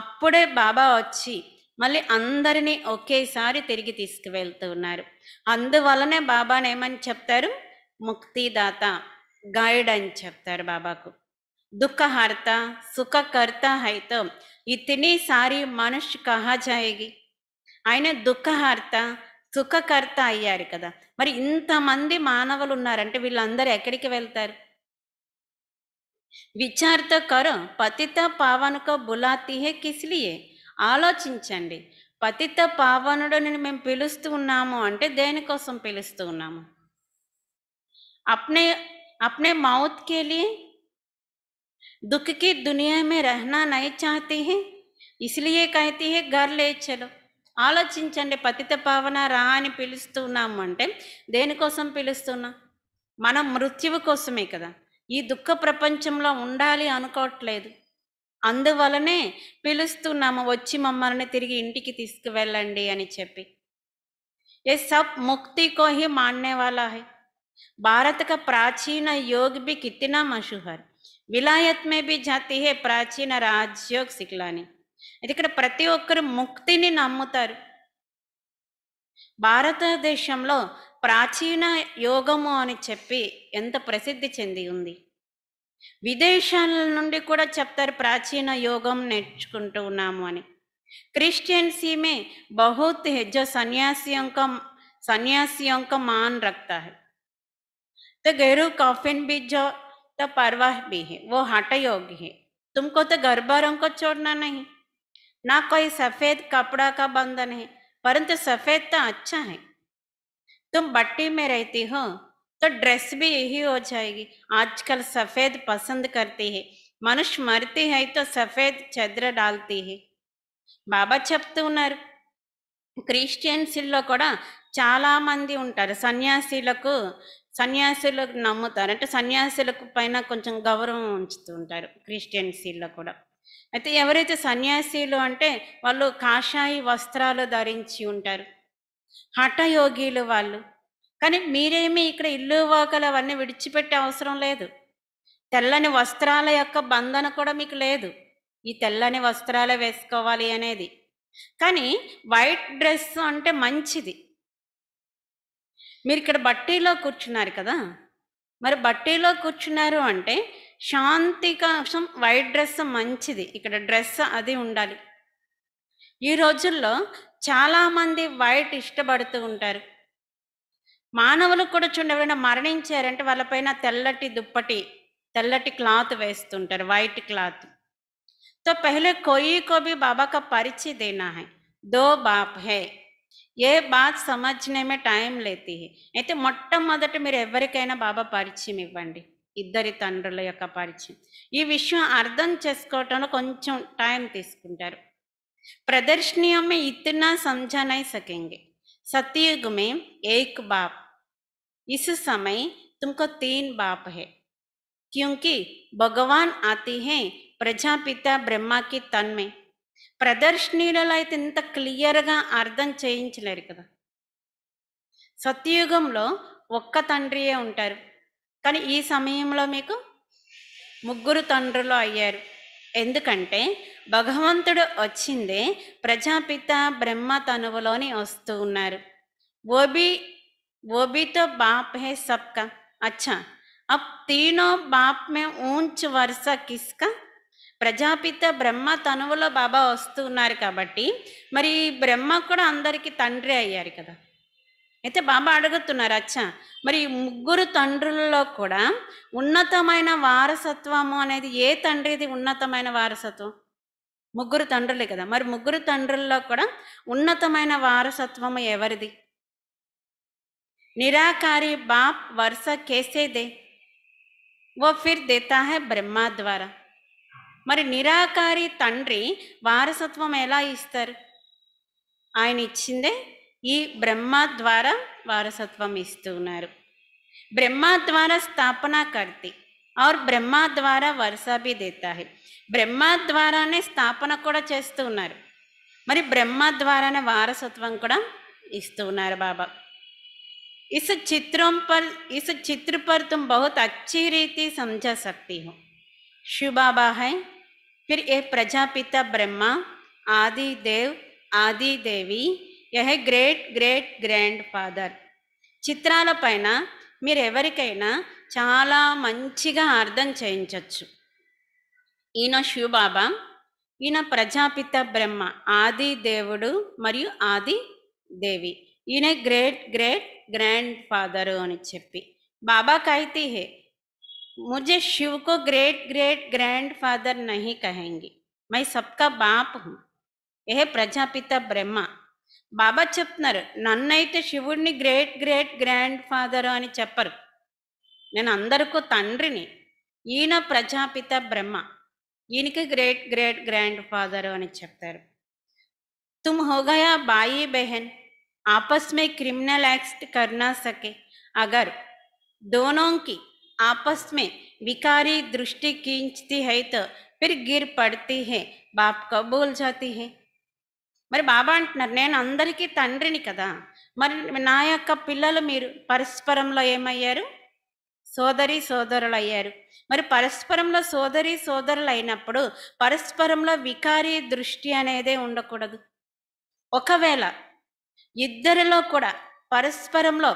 అప్పుడే బాబా వచ్చి మళ్ళీ అందరినీ ఒకేసారి తిరిగి తీసుకువెళ్తున్నారు అందువలనే బాబాని ఏమని చెప్తారు ముక్తిదాత గైడ్ అని చెప్తారు బాబాకు దుఃఖహార్త సుఖకర్త హైతం ఇతని సారి మనుష్ కహజాయి ఆయన దుఃఖహార్త సుఖకర్త అయ్యారు కదా మరి ఇంతమంది మానవులు ఉన్నారంటే వీళ్ళందరూ ఎక్కడికి వెళ్తారు విచారత కరో పతిత పావనకో బులాతి కిసిలియే కిస్లియే ఆలోచించండి పతిత పావనుడని మేము పిలుస్తూ ఉన్నాము అంటే దేనికోసం పిలుస్తూ ఉన్నాము అప్నే అప్నే మౌత్ కెలి దుఃఖకి दुख की दुनिया में रहना नहीं चाहते हैं ఆలోచించండి పతిత పావన రా అని పిలుస్తున్నాము అంటే దేనికోసం పిలుస్తున్నా మన మృత్యువు కోసమే కదా ఈ దుఃఖ ప్రపంచంలో ఉండాలి అనుకోవట్లేదు అందువలనే పిలుస్తున్నాము వచ్చి మమ్మల్ని తిరిగి ఇంటికి తీసుకువెళ్ళండి అని చెప్పి ఏ సబ్ ముక్తి కోహి మాన్నే వాళ్ళ वाला है भारत का प्राचीन योग విలాయత్ మే బి జాతి హే ప్రాచీన రాజ్యోగ్ శిఖలాని అయితే ఇక్కడ ప్రతి ఒక్కరు ముక్తిని నమ్ముతారు భారతదేశంలో ప్రాచీన యోగము అని చెప్పి ఎంత ప్రసిద్ధి చెంది ఉంది विदेश प्राचीन योग ने ప్రాచీన बहुत है जो सन्यासी का मान रखता है तो गेरू कॉफिन भी जो तो परवाह भी है वो हट योग्य है तुमको तो गरबारों को छोड़ना नहीं ना कोई सफेद कपड़ा का बंधन है परंतु सफेद तो अच्छा है तुम बट्टी में रहती हो तो ड्रेस भी यही हो जाएगी आजकल सफ़ेद पसंद करते हैं మనుషు మరితి అయితే సఫేద్ చద్ర డాల్తీ బాబా చెప్తున్నారు ఉన్నారు క్రిస్టియన్స్లో కూడా చాలామంది ఉంటారు సన్యాసిలకు సన్యాసులకు నమ్ముతారు అంటే సన్యాసులకు పైన కొంచెం గౌరవం ఉంచుతూ ఉంటారు క్రిస్టియన్సీల్లో కూడా అయితే ఎవరైతే సన్యాసిలు అంటే వాళ్ళు కాషాయి వస్త్రాలు ధరించి ఉంటారు హఠయోగిలు వాళ్ళు కానీ మీరేమీ ఇక్కడ ఇల్లు వాకలు అవన్నీ విడిచిపెట్టే అవసరం లేదు తెల్లని వస్త్రాల యొక్క బంధన కూడా మీకు లేదు ఈ తెల్లని వస్త్రాలే వేసుకోవాలి అనేది కానీ వైట్ డ్రెస్ అంటే మంచిది మీరు ఇక్కడ బట్టీలో కూర్చున్నారు కదా మరి బట్టీలో కూర్చున్నారు అంటే శాంతి కోసం వైట్ డ్రెస్ మంచిది ఇక్కడ డ్రెస్ అది ఉండాలి ఈ రోజుల్లో చాలామంది వైట్ ఇష్టపడుతూ ఉంటారు మానవులకు కూడా చూడండి ఎవరైనా మరణించారంటే వాళ్ళపైన తెల్లటి దుప్పటి తెల్లటి క్లాత్ వేస్తుంటారు వైట్ క్లాత్ తో पहले కొయి కోబి भी बाबा का परिचय హై है బాప్ बाप ఏ బాత్ సమజ్నేమే టైం లేతి అయితే మొట్టమొదటి మీరు ఎవరికైనా బాబా పరిచయం ఇవ్వండి ఇద్దరి తండ్రుల యొక్క పరిచయం ఈ విషయం అర్థం చేసుకోవటంలో కొంచెం టైం తీసుకుంటారు ప్రదర్శనీయమే ఇతనా సంజానై సకింగే सतयुग में एक बाप इस समय तुमको तीन बाप है क्योंकि భగవాన్ ఆతి హే ప్రజాపిత బ్రహ్మకి తన్మే ప్రదర్శనీలలో అయితే ఇంత క్లియర్గా అర్థం చేయించలేరు కదా సత్యయుగంలో ఒక్క తండ్రియే ఉంటారు కానీ ఈ సమయంలో మీకు ముగ్గురు తండ్రులు అయ్యారు ఎందుకంటే భగవంతుడు వచ్చిందే ప్రజాపిత బ్రహ్మ తనువులోని వస్తూ ఉన్నారు ఓబి ఓబితో బాప్ హే సబ్కా అచ్చా అప్ తీనో బాప్ మే ఊంచ్ వరుస కిస్క ప్రజాపిత బ్రహ్మ తనువులో బాబా వస్తూ ఉన్నారు కాబట్టి మరి బ్రహ్మ కూడా అందరికీ తండ్రి అయ్యారు కదా అయితే బాబా అడుగుతున్నారు అచ్చా మరి ముగ్గురు తండ్రులలో కూడా ఉన్నతమైన వారసత్వము అనేది ఏ తండ్రిది ఉన్నతమైన వారసత్వం ముగ్గురు తండ్రులే కదా మరి ముగ్గురు తండ్రుల్లో కూడా ఉన్నతమైన వారసత్వం ఎవరిది నిరాకారి బాప్ వరుస కేసేదే ఓ ఫిర్ దేతా హే బ్రహ్మ ద్వారా మరి నిరాకారి తండ్రి వారసత్వం ఎలా ఇస్తారు ఆయన ఇచ్చిందే ఈ బ్రహ్మ ద్వారా వారసత్వం ఇస్తున్నారు బ్రహ్మ ద్వారా స్థాపన కర్తి ఆర్ బ్రహ్మ ద్వారా वर्षा भी देता బ్రహ్మ ద్వారానే స్థాపన కూడా చేస్తూ ఉన్నారు మరి బ్రహ్మ ద్వారానే వారసత్వం కూడా ఇస్తూ ఉన్నారు బాబా ఇస చిత్రం పర్ ఇస్ బహుత్ అచ్చి రీతి बहुत अच्छी శుభాబా హై ఫిర్ हो ప్రజాపిత బ్రహ్మ है फिर ये ఆది దేవి యహే గ్రేట్ గ్రేట్ గ్రాండ్ ఫాదర్ చిత్రాలపైన మీరెవరికైనా చాలా మంచిగా అర్థం చేయించవచ్చు ఈయన శివబాబా ఈయన ప్రజాపిత బ్రహ్మ ఆది దేవుడు మరియు ఆది దేవి ఈయన గ్రేట్ గ్రేట్ గ్రాండ్ ఫాదరు అని చెప్పి బాబా కైతే హే ముజే Shiv great great grandfather నహి नहीं మై సబ్కా బాప్ ఏ ప్రజాపిత బ్రహ్మ బాబా చెప్తున్నారు నన్నైతే శివుడిని గ్రేట్ గ్రేట్ గ్రాండ్ ఫాదర్ అని చెప్పరు నేను అందరికీ తండ్రిని ఈయన ప్రజాపిత బ్రహ్మ ఈయనకి గ్రేట్ గ్రేట్ గ్రాండ్ ఫాదర్ అని చెప్తారు తుమ్ హోగయా బాయి బెహన్ ఆపస్ మే క్రిమినల్ యాక్ట్ కర్నా సకే అగర్ దోనోంకి ఆపస్ మే వికారి దృష్టి विकारी दृष्टि खींचती గిర్ పడతి పడతీ హే బాప్ కబూల్ జాతి హే మరి బాబా అంటున్నారు నేను అందరికీ తండ్రిని కదా మరి నా యొక్క పిల్లలు మీరు పరస్పరంలో ఏమయ్యారు సోదరి సోదరులు అయ్యారు మరి పరస్పరంలో సోదరి సోదరులు అయినప్పుడు పరస్పరంలో వికారీ దృష్టి అనేదే ఉండకూడదు ఒకవేళ ఇద్దరిలో కూడా పరస్పరంలో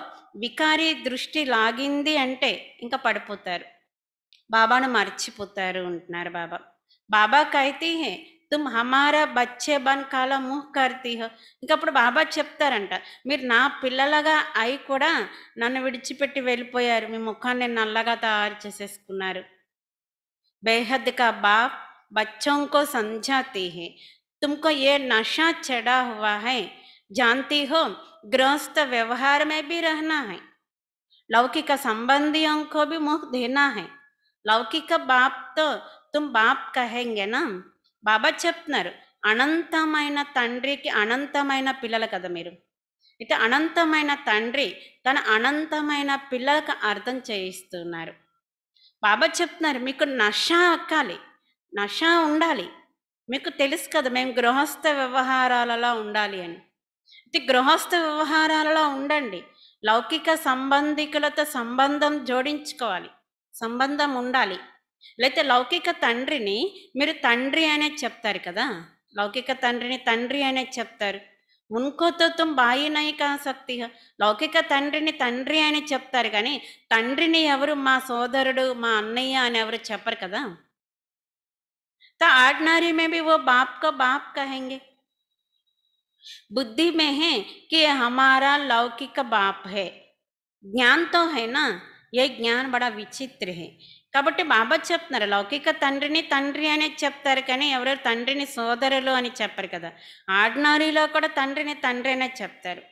వికారీ దృష్టి లాగింది అంటే ఇంకా పడిపోతారు బాబాను మర్చిపోతారు అంటున్నారు బాబా బాబాకైతే तुम हमारा बच्चे बन कल मुह करती हो इंक बाबा चप्तार पिलगा अड़चिपे वेल्पयर मे मुखाने नल्ला तैयार चेक बेहद का बाप बच्चों को समझाती है तुमको ये नशा चढ़ा हुआ है जानती हो गृहस्थ व्यवहार में भी रहना है लौकिक संबंधियों को भी मुख देना है लौकिक बाप तो तुम बाप कहेंगे ना బాబా చెప్తున్నారు అనంతమైన తండ్రికి అనంతమైన పిల్లలు కదా మీరు అయితే అనంతమైన తండ్రి తన అనంతమైన పిల్లలకు అర్థం చేయిస్తున్నారు బాబా చెప్తున్నారు మీకు నష అక్కాలి నష ఉండాలి మీకు తెలుసు కదా మేము గృహస్థ వ్యవహారాలలో ఉండాలి అని ఇది గృహస్థ వ్యవహారాలలో ఉండండి లౌకిక సంబంధికులతో సంబంధం జోడించుకోవాలి సంబంధం ఉండాలి లేకపోతే లౌకిక తండ్రిని మీరు తండ్రి అనే చెప్తారు కదా లౌకిక తండ్రిని తండ్రి అనే చెప్తారు ఉన్కోతో బాయి ఆసక్తి లౌకిక తండ్రిని తండ్రి అని చెప్తారు కానీ తండ్రిని ఎవరు మా సోదరుడు మా అన్నయ్య అని ఎవరు చెప్పరు కదా तो आर्डनरी में ఓ బాప్ बाप బాప్ కహెంగే బుద్ధి మేహే కి హమారా లౌకిక బాప్ హే జ్ఞాన్తో హైనా ఏ జ్ఞాన్ బడా విచిత్ర హే కాబట్టి బాబా చెప్తున్నారు లౌకిక తండ్రిని తండ్రి అనే చెప్తారు కానీ ఎవరెవరు తండ్రిని సోదరులు అని చెప్పరు కదా ఆర్డినరీలో కూడా తండ్రిని తండ్రి అనే చెప్తారు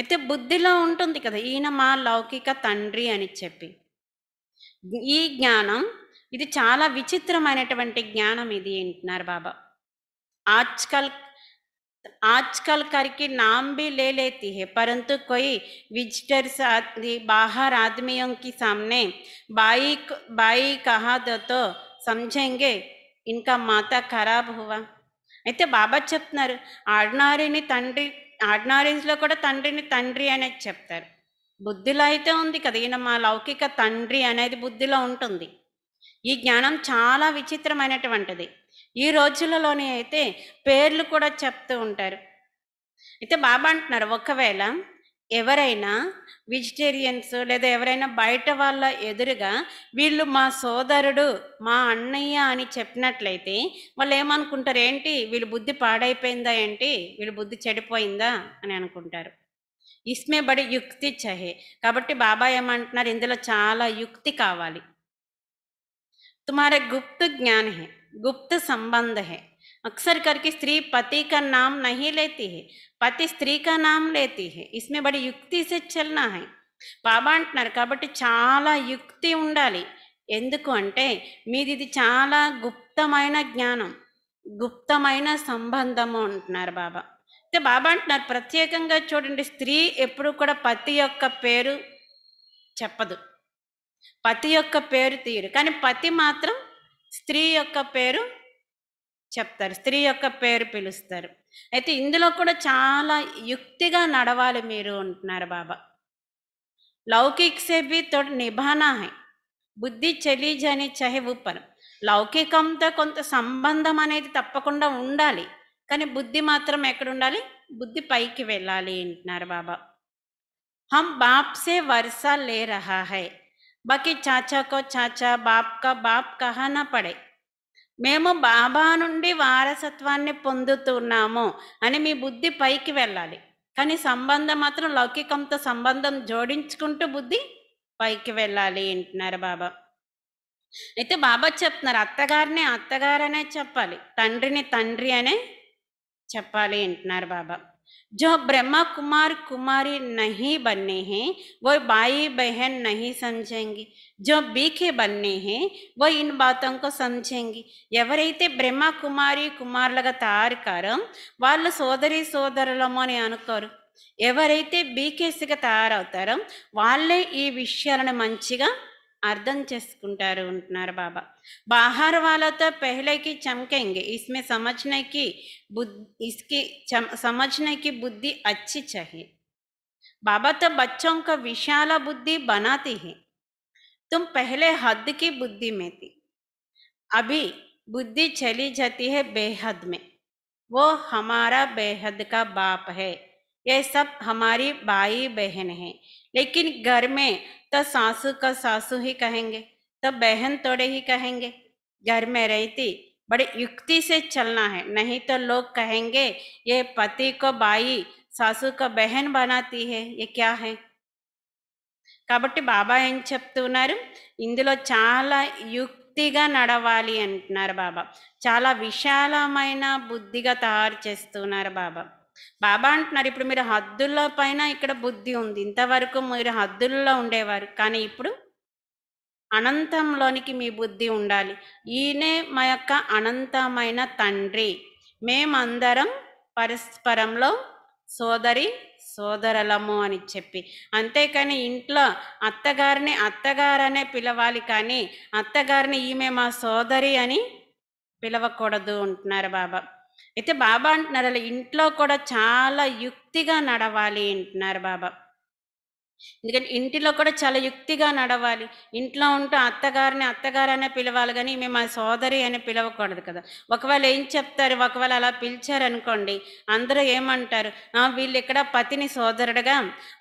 అయితే బుద్ధిలో ఉంటుంది కదా ఈయన మా లౌకిక తండ్రి అని చెప్పి ఈ జ్ఞానం ఇది చాలా విచిత్రమైనటువంటి జ్ఞానం ఇది అంటున్నారు బాబా ఆజ్కల్ आजकल करके नाम भी ले लेती है परंतु कोई विजिटर्स आदि बाहर आदमियों के सामने बाई बाई कहा दो तो समझेंगे ఇంకా మాత ఖరాబ్ హువా అయితే బాబా చెప్తున్నారు ఆడినారిని తండ్రి ఆడినారీస్లో కూడా తండ్రిని తండ్రి అనేది చెప్తారు బుద్ధిలో అయితే ఉంది కదా ఈయన మా లౌకిక తండ్రి అనేది బుద్ధిలో ఉంటుంది ఈ జ్ఞానం చాలా విచిత్రమైనటువంటిది ఈ రోజులలోనే అయితే పేర్లు కూడా చెప్తూ ఉంటారు అయితే బాబా అంటున్నారు ఒకవేళ ఎవరైనా వెజిటేరియన్స్ లేదా ఎవరైనా బయట వాళ్ళ ఎదురుగా వీళ్ళు మా సోదరుడు మా అన్నయ్య అని చెప్పినట్లయితే వాళ్ళు ఏమనుకుంటారు ఏంటి వీళ్ళు బుద్ధి పాడైపోయిందా ఏంటి వీళ్ళు బుద్ధి చెడిపోయిందా అని అనుకుంటారు ఇస్మే బడి యుక్తి చహే కాబట్టి బాబా ఏమంటున్నారు ఇందులో చాలా యుక్తి కావాలి తుమారే గుప్త జ్ఞానహే गुप्त संबंध है अक्सर करके स्त्री पति का नाम नहीं लेती है పతి స్త్రీకా నామ్ లేతి ఇస్మే బడి యుక్తి చల్నా హై బాబా అంటున్నారు కాబట్టి చాలా యుక్తి ఉండాలి ఎందుకు అంటే మీది ఇది చాలా గుప్తమైన జ్ఞానం గుప్తమైన సంబంధము అంటున్నారు బాబా అయితే బాబా అంటున్నారు ప్రత్యేకంగా చూడండి స్త్రీ ఎప్పుడు కూడా పతి యొక్క పేరు చెప్పదు పతి యొక్క పేరు తీరు కానీ పతి మాత్రం స్త్రీ యొక్క పేరు చెప్తారు స్త్రీ యొక్క పేరు పిలుస్తారు అయితే ఇందులో కూడా చాలా యుక్తిగా నడవాలి మీరు అంటున్నారు బాబా లౌకిక్ సే బి తో నిభానా హై బుద్ధి చెలీజని చహే ఊపర్ లౌకికంతో కొంత సంబంధం అనేది తప్పకుండా ఉండాలి కానీ బుద్ధి మాత్రం ఎక్కడ ఉండాలి బుద్ధి పైకి వెళ్ళాలి అంటున్నారు బాబా హం బాప్సే వరుస లే రహా హై बाकी चाचा को చాచా బాప్ కా బాప్ కహానా పడే మేము బాబా నుండి వారసత్వాన్ని పొందుతున్నాము అని మీ బుద్ధి పైకి వెళ్ళాలి కానీ సంబంధం మాత్రం లౌకికంతో సంబంధం జోడించుకుంటూ బుద్ధి పైకి వెళ్ళాలి అంటున్నారు బాబా అయితే బాబా చెప్తున్నారు అత్తగారిని అత్తగారనే చెప్పాలి తండ్రిని తండ్రి అనే చెప్పాలి అంటున్నారు బాబా जो ब्रह्मा कुमार कुमारी नहीं बनने हैं वो भाई बहन नहीं समझेंगे जो बीखे बनने हैं वो इन బాతం కో సమజెంగి ఎవరైతే బ్రహ్మ కుమారి కుమారులుగా తయారు కారం వాళ్ళ సోదరి సోదరులము అని అనుకోరు ఎవరైతే బీకేసీగా తయారవుతారో వాళ్ళే ఈ విషయాలను మంచిగా अर्धम चुस्कटर बाबा बाहर वाला तो पहले की चमकेंगे इसमें समझने की बुद्धि इसकी समझने की बुद्धि अच्छी चाहिए बाबा तो बच्चों का विशाल बुद्धि बनाती है तुम पहले हद की बुद्धि में थी अभी बुद्धि चली जाती है बेहद में वो हमारा बेहद का बाप है ये सब हमारी भाई बहन है लेकिन घर में तो सासू का सासू ही कहेंगे तो बहन तोड़े ही कहेंगे घर में रहती बड़े युक्ति से चलना है नहीं तो लोग कहेंगे ये पति को बाई सासू का बहन बनाती है ये क्या है కాబట్టి बाबा एम చెప్తున్నారు इंदो चाला युक्ति नड़वाली అంటున్నారు बाबा चला विशाल बुद्धि तैयार बाबा బాబా అంటున్నారు ఇప్పుడు మీరు హద్దుల్లో పైన ఇక్కడ బుద్ధి ఉంది ఇంతవరకు మీరు హద్దుల్లో ఉండేవారు కానీ ఇప్పుడు అనంతంలోనికి మీ బుద్ధి ఉండాలి ఈయనే మా యొక్క అనంతమైన తండ్రి మేమందరం పరస్పరంలో సోదరి సోదరలము అని చెప్పి అంతేకాని ఇంట్లో అత్తగారిని అత్తగారనే పిలవాలి కానీ అత్తగారిని ఈమె మా సోదరి అని పిలవకూడదు అంటున్నారు బాబా అయితే బాబా అంటున్నారు అలా ఇంట్లో కూడా చాలా యుక్తిగా నడవాలి అంటున్నారు బాబా ఎందుకంటే ఇంటిలో కూడా చాలా యుక్తిగా నడవాలి ఇంట్లో ఉంటూ అత్తగారిని అత్తగారు అనే పిలవాలి కానీ మేము ఆ సోదరి అని పిలవకూడదు కదా ఒకవేళ ఏం చెప్తారు ఒకవేళ అలా పిలిచారనుకోండి అందరూ ఏమంటారు వీళ్ళు ఇక్కడ పతిని సోదరుడుగా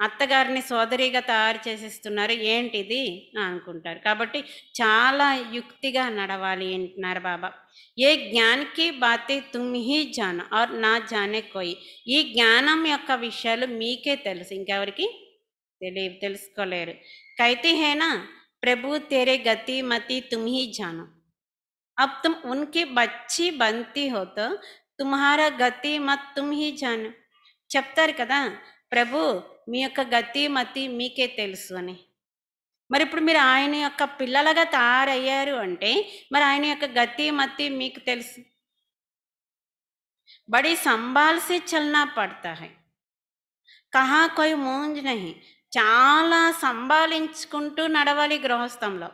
అత్తగారిని సోదరిగా తయారు చేసిస్తున్నారు ఏంటిది అనుకుంటారు కాబట్టి చాలా యుక్తిగా నడవాలి అంటున్నారు బాబా ये ज्ञान की बातें तुम ही जान और ना जाने कोई ఈ జ్ఞానం యొక్క విషయాలు మీకే తెలుసు ఇంకెవరికి తెలియ తెలుసుకోలేరు कहते हैं ना प्रभु तेरे गति मति तुम ही जान अब तुम उनके बच्ची बनती हो तो तुम्हारा गति मत तुम ही जान చెప్తారు कदा प्रभु मीय गति గతి मीके మీకే మరి ఇప్పుడు మీరు ఆయన యొక్క పిల్లలుగా తయారయ్యారు అంటే మరి ఆయన యొక్క గతి మత్తి మీకు తెలుసు బడి संभाल से పడతా కహా కొయి మూంజ్ నహి చాలా సంభాలించుకుంటూ నడవాలి గృహస్థంలో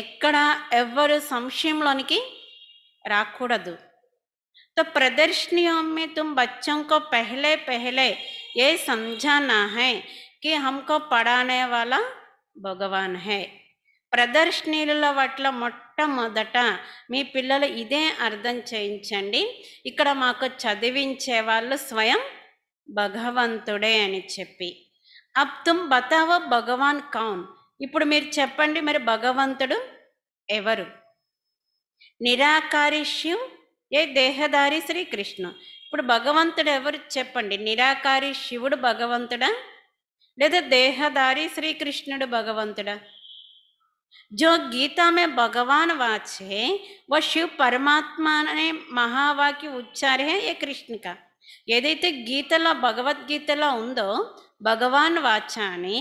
ఎక్కడ ఎవరు సంశయంలోనికి రాకూడదు తో ప్రదర్శిని తుమ్ బచ్చంకో बच्चों పెహలే ఏ पहले ये హై కి कि పడానే వాళ్ళ భగవాన్ హే ప్రదర్శనీల పట్ల మొట్టమొదట మీ పిల్లలు ఇదే అర్థం చేయించండి ఇక్కడ మాకు చదివించే వాళ్ళు స్వయం భగవంతుడే అని చెప్పి అప్తుం బతావ భగవాన్ కౌన్ ఇప్పుడు మీరు చెప్పండి మరి భగవంతుడు ఎవరు నిరాకారిష్యు ఏ దేహదారి శ్రీకృష్ణ ఇప్పుడు భగవంతుడు ఎవరు చెప్పండి నిరాకారి శివుడు భగవంతుడా లేదా దేహధారి శ్రీకృష్ణుడు భగవంతుడా జో गीता భగవాన్ వాచే वाच శివ్ वह शिव మహావాక్య ఉచ్చారే ఏ కృష్ణిక ఏదైతే గీతలో భగవద్గీతలో ఉందో భగవాన్ వాచ అని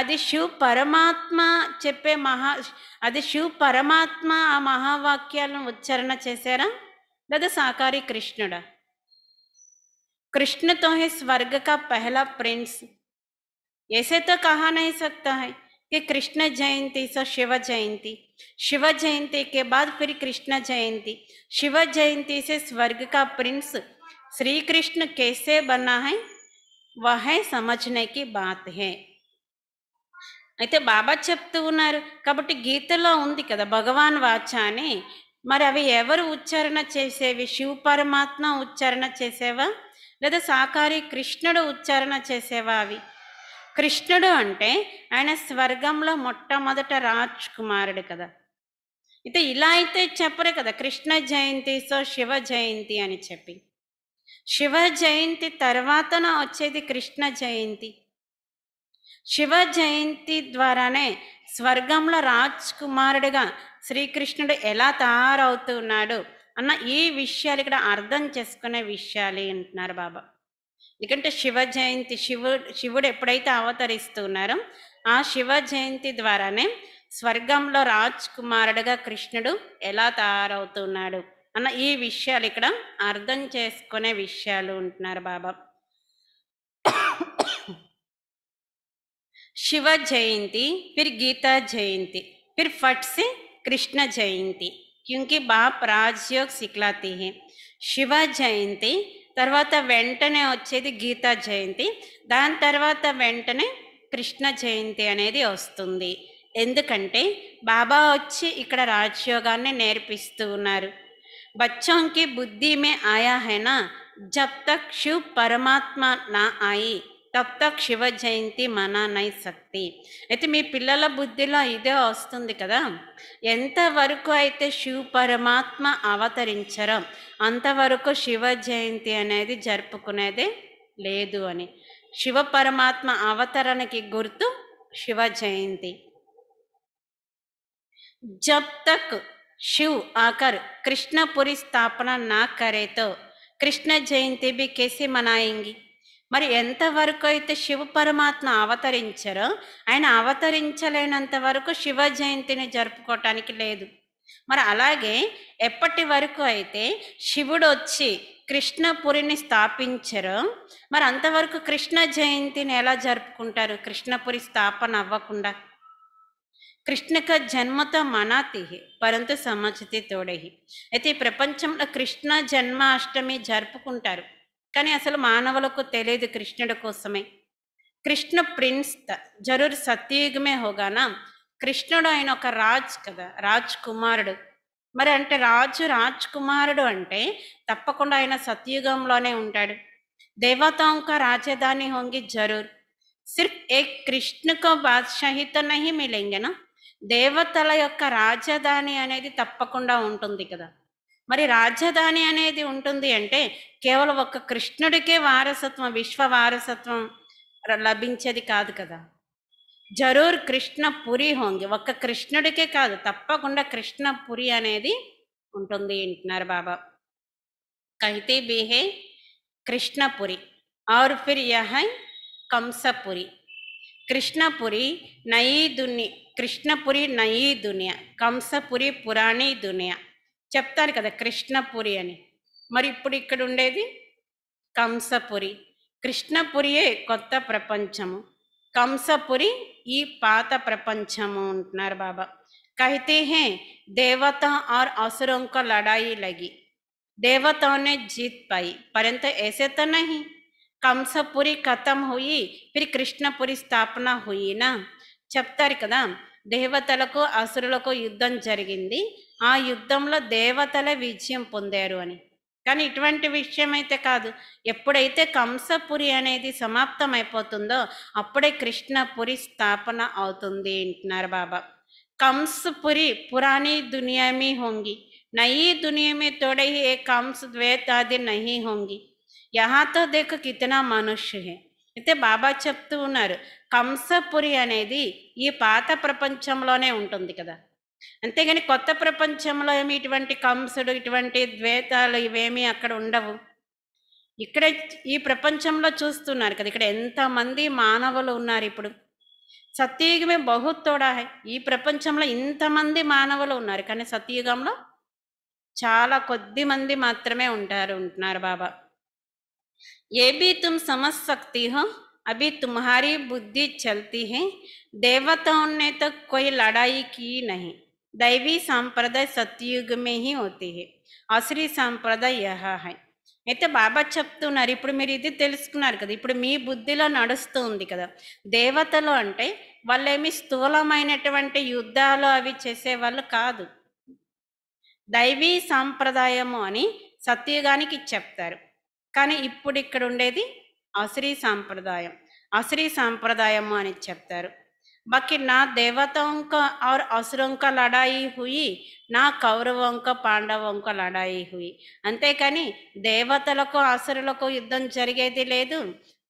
అది శివ్ పరమాత్మ చెప్పే మహా అది శివ్ పరమాత్మ ఆ మహావాక్యాలను ఉచ్చారణ చేశారా లేదా సాకారి కృష్ణుడా కృష్ణతో హే స్వర్గ కా పహలా ప్రిన్స్ ऐसे तो कहा नहीं सकता है कि कृष्ण जयंती से शिव जयंती शिव जयंती के बाद फिर कृष्ण जयंती शिव जयंती से स्वर्ग का प्रिंस श्री कृष्ण कैसे बना है वह समझने की बात है అయితే బాబా చెప్తూ ఉన్నారు కాబట్టి గీతలో ఉంది కదా భగవాన్ వాచ అని మరి అవి ఎవరు ఉచ్చారణ చేసేవి శివ పరమాత్మ ఉచ్చారణ చేసేవా లేదా సాకారి కృష్ణుడు ఉచ్చారణ చేసేవా అవి కృష్ణుడు అంటే ఆయన స్వర్గంలో మొట్టమొదట రాజ్ కుమారుడు కదా అయితే ఇలా అయితే చెప్పరు కదా కృష్ణ జయంతి సో శివ జయంతి అని చెప్పి శివ జయంతి తర్వాతన వచ్చేది కృష్ణ జయంతి శివ జయంతి ద్వారానే స్వర్గంలో రాజ్ కుమారుడుగా శ్రీకృష్ణుడు ఎలా తయారవుతున్నాడు అన్న ఈ విషయాలు ఇక్కడ అర్థం చేసుకునే విషయాలు అంటున్నారు బాబా ఎందుకంటే శివ జయంతి శివుడు శివుడు ఎప్పుడైతే అవతరిస్తున్నారో ఆ శివ జయంతి ద్వారానే స్వర్గంలో రాజ్ కుమారుడుగా కృష్ణుడు ఎలా తయారవుతున్నాడు అన్న ఈ విషయాలు ఇక్కడ అర్థం చేసుకునే విషయాలు ఉంటున్నారు బాబా శివ జయంతి ఫిర్ గీతా జయంతి ఫిర్ ఫట్స్ కృష్ణ జయంతి जयंती బాప్ రాజ్యోగ్ राजयोग శివ జయంతి తర్వాత వెంటనే వచ్చేది గీతా జయంతి దాని తర్వాత వెంటనే కృష్ణ జయంతి అనేది వస్తుంది ఎందుకంటే బాబా వచ్చి ఇక్కడ రాజయోగాన్ని నేర్పిస్తూ ఉన్నారు బచ్చోంకి బుద్ధి మే ఆయా హైనా పరమాత్మ నా ఆయి టక్ క్షివ శివ జయంతి నై శక్తి అయితే మీ పిల్లల బుద్ధిలో ఇదే వస్తుంది కదా ఎంతవరకు అయితే శివ పరమాత్మ అవతరించరో అంతవరకు శివ జయంతి అనేది జరుపుకునేదే లేదు అని శివ పరమాత్మ అవతరణకి గుర్తు శివ జయంతి జబ్ తక్ శివ్ ఆకర్ కృష్ణపురి స్థాపన నా కరేతో కృష్ణ జయంతి బి కేసి మనాయింగి మరి ఎంతవరకు అయితే శివ పరమాత్మ అవతరించరో ఆయన అవతరించలేనంత వరకు శివ జయంతిని జరుపుకోవటానికి లేదు మరి అలాగే ఎప్పటి వరకు అయితే శివుడు వచ్చి కృష్ణపురిని స్థాపించరు మరి అంతవరకు కృష్ణ జయంతిని ఎలా జరుపుకుంటారు కృష్ణపురి స్థాపన అవ్వకుండా కృష్ణక జన్మతో మనాతి పరంతు సమచితి తోడేహి అయితే ప్రపంచంలో కృష్ణ జన్మాష్టమి జరుపుకుంటారు కానీ అసలు మానవులకు తెలియదు కృష్ణుడి కోసమే కృష్ణ ప్రిన్స్ జరూర్ సత్యయుగమే హోగానా కృష్ణుడు ఆయన ఒక రాజ్ కదా రాజ్ కుమారుడు మరి అంటే రాజు రాజ్ కుమారుడు అంటే తప్పకుండా ఆయన సత్యుగంలోనే ఉంటాడు దేవతాంక రాజధాని హోంగి జరూర్ సిర్ఫ్ ఏ కృష్ణుకు బాద్షాహిత నహి మీ లింగన దేవతల యొక్క రాజధాని అనేది తప్పకుండా ఉంటుంది కదా మరి రాజధాని అనేది ఉంటుంది అంటే కేవలం ఒక కృష్ణుడికే వారసత్వం విశ్వ వారసత్వం లభించేది కాదు కదా జరూర్ కృష్ణ పురి హోంగి ఒక్క కృష్ణుడికే కాదు తప్పకుండా కృష్ణ పురి అనేది ఉంటుంది అంటున్నారు బాబా కహితే బిహే కృష్ణపురి ఆర్ ఫిర్ యహై కంసపురి కృష్ణపురి నయీ దుని కృష్ణపురి నయీ దునియా కంసపురి పురాణి దునియా చెప్తాను కదా కృష్ణపురి అని మరి ఇప్పుడు ఇక్కడ ఉండేది కంసపురి కృష్ణపురియే కొత్త ప్రపంచము కంసపురి ఈ పాత ప్రపంచము అంటున్నారు బాబా कहते हैं దేవత ఆర్ असुरों లడాయి లగి దేవతనే జీత్ పై जीत पाई నహి కంసపురి కథం హుయి ఫిరి కృష్ణపురి స్థాపన హుయినా చెప్తారు కదా దేవతలకు అసురులకు యుద్ధం జరిగింది ఆ యుద్ధంలో దేవతలే విజయం పొందారు అని కానీ ఇటువంటి విషయం అయితే కాదు ఎప్పుడైతే కంసపురి అనేది సమాప్తం అయిపోతుందో అప్పుడే కృష్ణపురి స్థాపన అవుతుంది అంటున్నారు బాబా కంసపురి పురాణి దునియామీ హోంగి నయి దునియమే తోడై ఏ కంస్ ద్వేతాది నహి హొంగి యహాతో नहीं होंगी यहाँ మనుష్య అయితే బాబా చెప్తూ ఉన్నారు కంసపురి అనేది ఈ పాత ప్రపంచంలోనే ఉంటుంది కదా అంతేగాని కొత్త ప్రపంచంలో ఏమి ఇటువంటి కంసుడు ఇటువంటి ద్వేతాలు ఇవేమీ అక్కడ ఉండవు ఇక్కడ ఈ ప్రపంచంలో చూస్తున్నారు కదా ఇక్కడ ఎంతమంది మానవులు ఉన్నారు ఇప్పుడు సత్యయుగమే బహుతోడా ఈ ప్రపంచంలో ఇంతమంది మానవులు ఉన్నారు కానీ సత్యయుగంలో చాలా కొద్ది మంది మాత్రమే ఉంటారు ఉంటున్నారు బాబా ఏ బీ తుమ్ సమజ్ అభి తుమ్హారీ బుద్ధి చల్తీ హే దేవతాన్ని తో కోయి లడాయికి కీ నహీ दैवी संप्रदाय सत्युग में ही होती है असरी संप्रदाय यह है అయితే బాబా చెప్తున్నారు ఇప్పుడు మీరు ఇది తెలుసుకున్నారు కదా ఇప్పుడు మీ బుద్ధిలో నడుస్తూ ఉంది కదా దేవతలు అంటే వాళ్ళు ఏమి స్థూలమైనటువంటి యుద్ధాలు అవి చేసేవాళ్ళు కాదు దైవీ సాంప్రదాయము అని సత్యుగానికి చెప్తారు కానీ ఇప్పుడు ఇక్కడ ఉండేది అశ్రీ సాంప్రదాయం అశ్రీ సాంప్రదాయము అని చెప్తారు बाकी ना देवताओं का और असुरों का लड़ाई हुई నా కౌరవంక పాండవంక లడాయి హుయి అంతేకాని దేవతలకు అసురులకు యుద్ధం జరిగేది లేదు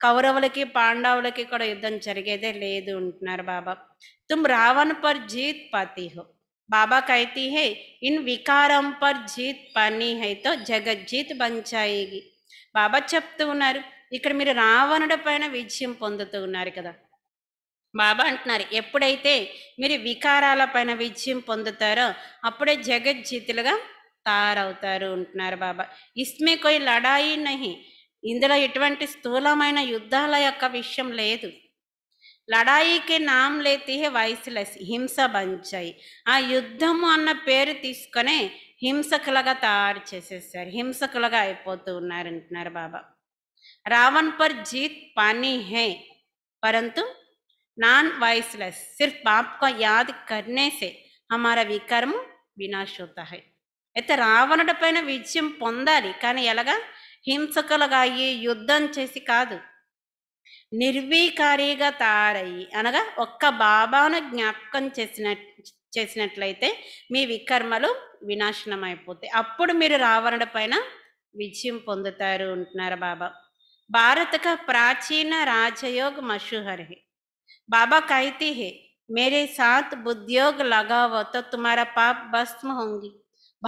కౌరవులకి పాండవులకి కూడా యుద్ధం జరిగేదే లేదు అంటున్నారు బాబా తుమ్ రావణ్ పర్ జీత్ పాతి హో బాబా కైతీ హై ఇన్ వికారం పర్ జీత్ పని హైతో జగజ్జీత్ బంచాయి బాబా చెప్తూ ఉన్నారు ఇక్కడ మీరు రావణుడి పైన విజయం పొందుతూ ఉన్నారు కదా బాబా అంటున్నారు ఎప్పుడైతే మీరు వికారాల పైన విజయం పొందుతారో అప్పుడే జగజ్జీతులుగా తయారవుతారు అంటున్నారు బాబా ఇస్మే కోయి లడాయి నహి ఇందులో ఎటువంటి స్థూలమైన యుద్ధాల యొక్క విషయం లేదు లడాయికి నాం లేతి వైస్లెస్ హింస బంచాయి ఆ యుద్ధము అన్న పేరు తీసుకొని హింసకులుగా తయారు చేసేసారు హింసకులుగా అయిపోతూ ఉన్నారు అంటున్నారు బాబా రావణ్ పర్ జీత్ పానీ హే పరంతు నాన్ వాయిస్ లెస్ సిర్ఫ్ को याद करने से हमारा विकर्म వినాశ్ అయితే రావణుడి పైన విజయం పొందాలి కానీ ఎలాగా హింసకులుగా అయ్యి యుద్ధం చేసి కాదు నిర్వీకారిగా తయారయ్యి అనగా ఒక్క బాబాను జ్ఞాపకం చేసిన చేసినట్లయితే మీ వికర్మలు వినాశనం అయిపోతాయి అప్పుడు మీరు రావణుడి పైన విజయం పొందుతారు అంటున్నారు బాబా భారతక ప్రాచీన రాజయోగ్ మషుహరి बाबा कहते हैं मेरे साथ उद्योग लगाओ तो तुम्हारा పాప భస్మ होंगी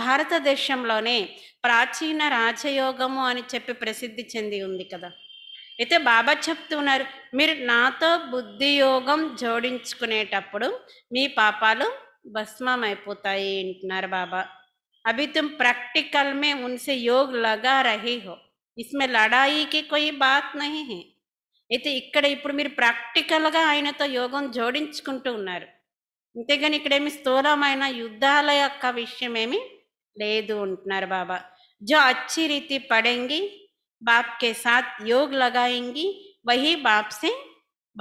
భారతదేశంలోనే ప్రాచీన రాజయోగము అని చెప్పి ప్రసిద్ధి చెంది ఉంది కదా అయితే బాబా చెప్తున్నారు మీరు నాతో బుద్ధి యోగం జోడించుకునేటప్పుడు మీ పాపాలు భస్మం అయిపోతాయి అంటున్నారు బాబా అభి తుమ్ ప్రాక్టికల్ మే ఉన్సే యోగ్ లగా రహే హో ఇస్మే లడాయి కి బాత్ నహీ హే అయితే ఇక్కడ ఇప్పుడు మీరు ప్రాక్టికల్గా ఆయనతో యోగం జోడించుకుంటూ ఉన్నారు అంతేగాని ఇక్కడేమి స్థూలమైన యుద్ధాల యొక్క విషయమేమి లేదు అంటున్నారు బాబా జో అచ్చి రీతి పడంగి బాప్ సాత్ యోగ్ లగాయింగి వహి బాప్సే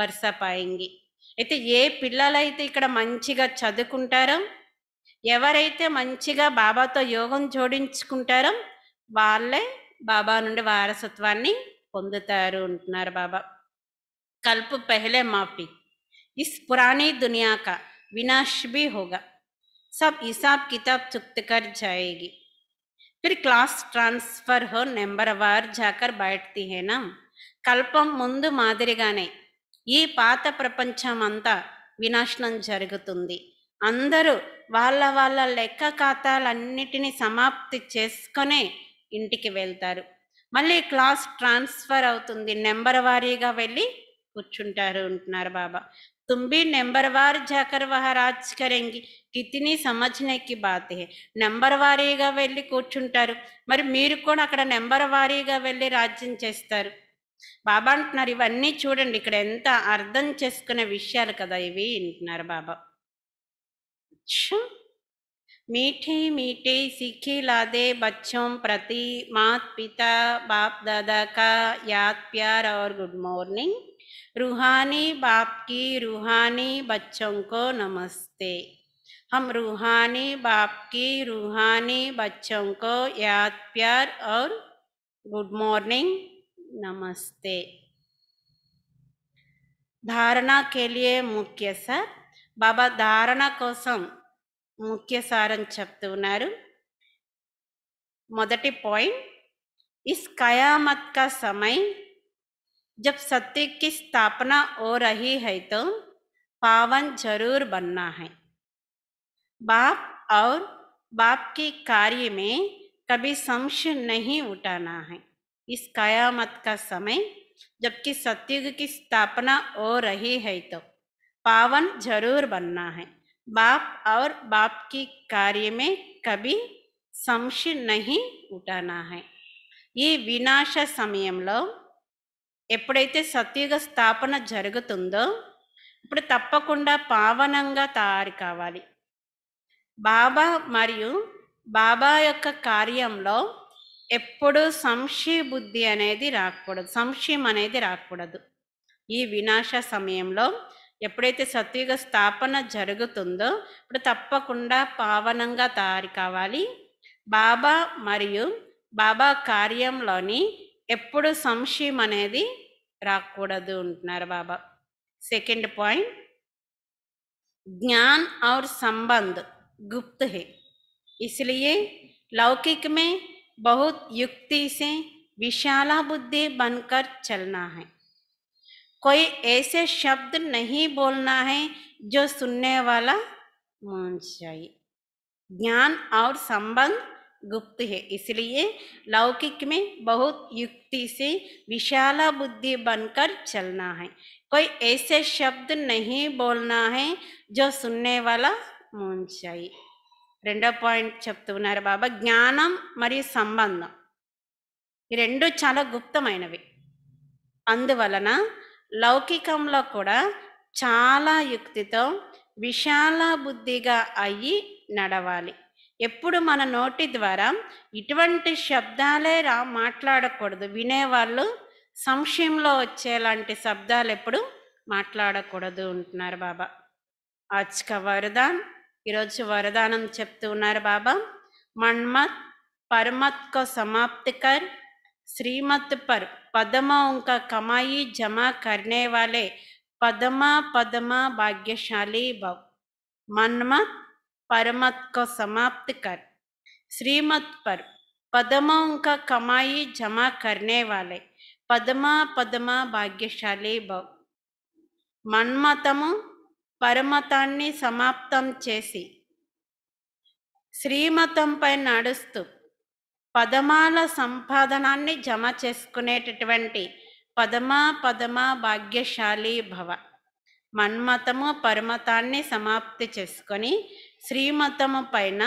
వరుస అయితే ఏ పిల్లలైతే ఇక్కడ మంచిగా చదువుకుంటారో ఎవరైతే మంచిగా బాబాతో యోగం జోడించుకుంటారో వాళ్ళే బాబా నుండి వారసత్వాన్ని పొందుతారు అంటున్నారు బాబా कल्प पहले మాఫీ ఇస్ पुरानी दुनिया का భీ హోగా సబ్ హిసాబ్ కితాబ్ किताब चुक्त कर जाएगी క్లాస్ ట్రాన్స్ఫర్ హో నెంబర్ వార్ జాకర్ బయటతి హేనా కల్పం ముందు మాదిరిగానే ఈ పాత ప్రపంచం అంతా వినాశనం జరుగుతుంది అందరూ వాళ్ళ వాళ్ళ లెక్క ఖాతాలన్నిటినీ సమాప్తి చేసుకొనే ఇంటికి వెళ్తారు మళ్ళీ క్లాస్ ట్రాన్స్ఫర్ అవుతుంది నెంబర్ వారీగా వెళ్ళి కూర్చుంటారు అంటున్నారు బాబా తుంబి నెంబర్ नंबर జాకర్ जाकर కరెంగి కితిని సమజ్నేకి బాతే నెంబర్ వారీగా వెళ్ళి కూర్చుంటారు మరి మీరు కూడా అక్కడ నెంబర్ వారీగా వెళ్ళి రాజ్యం చేస్తారు బాబా అంటున్నారు ఇవన్నీ చూడండి ఇక్కడ ఎంత అర్థం చేసుకునే విషయాలు కదా ఇవి అంటున్నారు బాబా మీఠీ మీఠీ సిఖి లాదే బచ్చం ప్రతి మాత్ పిత బాప్ దాదా యాత్ ప్యార్ అవర్ గుడ్ మార్నింగ్ रूहानी बाप की रूहानी बच्चों को नमस्ते हम रूहानी बाप की रूहानी बच्चों को याद प्यार और गुड मॉर्निंग नमस्ते धारणा के लिए मुख्य सर बाबा धारणा कोसम मुख्य సారని मोदी पॉइंट इस कयामत का समय जब सत्य की स्थापना हो रही है तो पावन जरूर बनना है बाप और बाप के कार्य में कभी संशय नहीं उठाना है इस कयामत का समय जबकि सत्युग की स्थापना हो रही है तो पावन जरूर बनना है बाप और बाप के कार्य में कभी संशय नहीं उठाना है ये विनाश समय में ఎప్పుడైతే సత్యుగ స్థాపన జరుగుతుందో ఇప్పుడు తప్పకుండా పావనంగా తయారు కావాలి బాబా మరియు బాబా యొక్క కార్యంలో ఎప్పుడు సంశయ బుద్ధి అనేది రాకూడదు సంశయం అనేది రాకూడదు ఈ వినాశ సమయంలో ఎప్పుడైతే సత్యుగ స్థాపన జరుగుతుందో ఇప్పుడు తప్పకుండా పావనంగా తయారు కావాలి బాబా మరియు బాబా కార్యంలోని ఎప్పుడు संशय అనేది రాకూడదు पॉइंट ज्ञान और संबंध गुप्त है इसलिए लौकिक में बहुत युक्ति से विशाला बुद्धि बनकर चलना है कोई ऐसे शब्द नहीं बोलना है जो सुनने वाला मान जाए ज्ञान और संबंध गुप्त है इसलिए लौकिक में बहुत युक्ति से विशाला बुद्धि बनकर चलना है कोई ऐसे शब्द नहीं बोलना है जो सुनने वाला ముంచాయి రెండో పాయింట్ చెప్తున్నారు బాబా జ్ఞానం మరియు సంబంధం ఈ రెండు చాలా గుప్తమైనవి అందువలన లౌకికంలో కూడా చాలా యుక్తితో విశాల బుద్ధిగా అయ్యి నడవాలి ఎప్పుడు మన నోటి ద్వారా ఇటువంటి శబ్దాలే రా మాట్లాడకూడదు వినేవాళ్ళు సంశయంలో వచ్చేలాంటి శబ్దాలు ఎప్పుడు మాట్లాడకూడదు ఉంటున్నారు బాబా ఆచిక వరదాన్ ఈరోజు వరదానం చెప్తూ ఉన్నారు బాబా మన్మత్ పరమత్క సమాప్తి కర్ శ్రీమత్ పర్ పదమ ఉంక కమాయి జమా కర్నే వాలే పదమా పదమా భాగ్యశాలి భవ్ మన్మత్ పరమత్కో సమాప్తి కర్ శ్రీమత్ పర్ पर पदमों का कमाई जमा करने वाले పదమా పదమా భాగ్యశాలి భవ్ మన్మతము పరమతాన్ని సమాప్తం చేసి శ్రీమతంపై నడుస్తూ పదమాల సంపాదనాన్ని జమ చేసుకునేటటువంటి పదమా పదమా భాగ్యశాలి భవ మన్మతము పరమతాన్ని సమాప్తి చేసుకొని శ్రీమతము పైన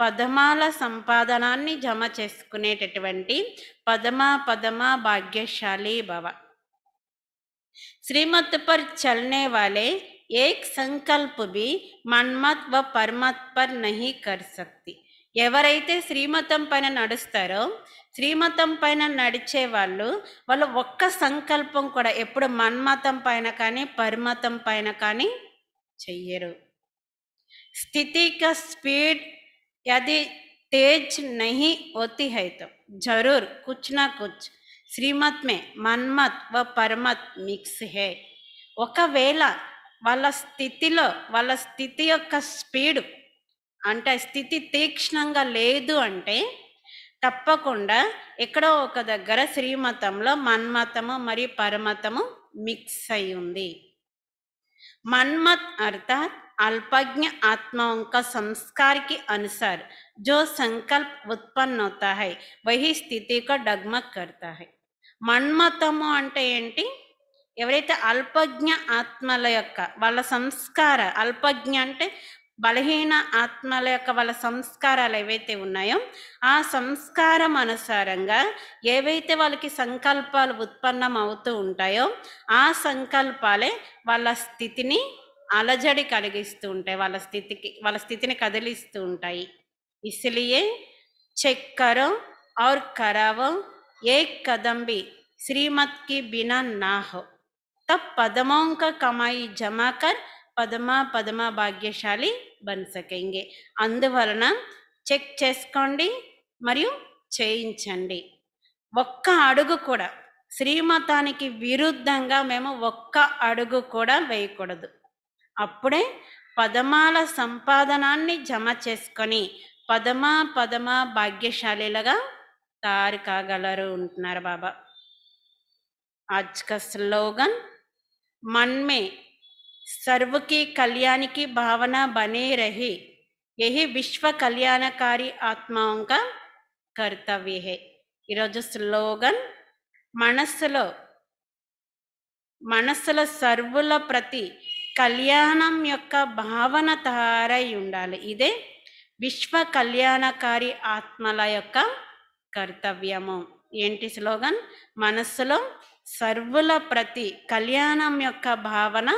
పదమాల సంపాదనాన్ని జమ చేసుకునేటటువంటి పదమ పదమ భాగ్యశాలి భవ శ్రీమత్ పర్ చల్నే వాలే ఏక్ संकल्प బి మన్మత్ వ పర్మత్ పర్ నహి కర్ ఎవరైతే శ్రీమతం పైన నడుస్తారో శ్రీమతం పైన నడిచే వాళ్ళు వాళ్ళు ఒక్క సంకల్పం కూడా ఎప్పుడు మన్మతం పైన కానీ పర్మతం పైన కానీ చెయ్యరు स्थिति का स्पीड यदि तेज नहीं होती है तो जरूर कुछ ना कुछ శ్రీమత్ మే మన్మత్ వ పరమత్ మిక్స్ హే ఒకవేళ వాళ్ళ స్థితిలో వాళ్ళ స్థితి యొక్క స్పీడ్ అంటే స్థితి తీక్ష్ణంగా లేదు అంటే తప్పకుండా ఎక్కడో ఒక దగ్గర శ్రీమతంలో మన్మతము మరియు పరమతము మిక్స్ అయి ఉంది మన్మత్ అర్థాత్ అల్పజ్ఞ आत्माओं का संस्कार జో अनुसार जो संकल्प उत्पन्न होता है స్థితి का डगमग करता మన్మతము అంటే ఏంటి ఎవరైతే అల్పజ్ఞ ఆత్మల యొక్క వాళ్ళ సంస్కార అల్పజ్ఞ అంటే బలహీన ఆత్మల యొక్క వాళ్ళ సంస్కారాలు ఏవైతే ఉన్నాయో ఆ సంస్కారం అనుసారంగా ఏవైతే వాళ్ళకి సంకల్పాలు ఉత్పన్నం అవుతూ ఉంటాయో ఆ సంకల్పాలే వాళ్ళ స్థితిని అలజడి కలిగిస్తూ ఉంటాయి వాళ్ళ స్థితికి వాళ్ళ స్థితిని కదిలిస్తూ ఉంటాయి ఇసులియే చెక్కరో ఔర్ కరావో ఏ కదంబి శ్రీమత్కి బినా నాహో త పదమోం కమాయి జమాకర్ పదమా పదమ పదమ భాగ్యశాలి బన్సకెంగే అందువలన చెక్ చేసుకోండి మరియు చేయించండి ఒక్క అడుగు కూడా శ్రీమతానికి విరుద్ధంగా మేము ఒక్క అడుగు కూడా వేయకూడదు అప్పుడే పదమాల సంపాదనాన్ని జమ చేసుకొని పదమా పదమా భాగ్యశాలిలుగా తయారు కాగలరు ఉంటున్నారు బాబా ఆజ్క స్లోగన్ మన్మే సర్వకి కళ్యాణికి భావన బనే రహి ఎహి విశ్వ కళ్యాణకారి ఆత్మాంక కర్తవ్యే ఈరోజు స్లోగన్ మనస్సులో మనస్సుల సర్వుల ప్రతి కళ్యాణం యొక్క భావన తయారై ఉండాలి ఇదే విశ్వ కళ్యాణకారి ఆత్మల యొక్క కర్తవ్యము ఏంటి స్లోగన్ మనస్సులో సర్వుల ప్రతి కళ్యాణం యొక్క భావన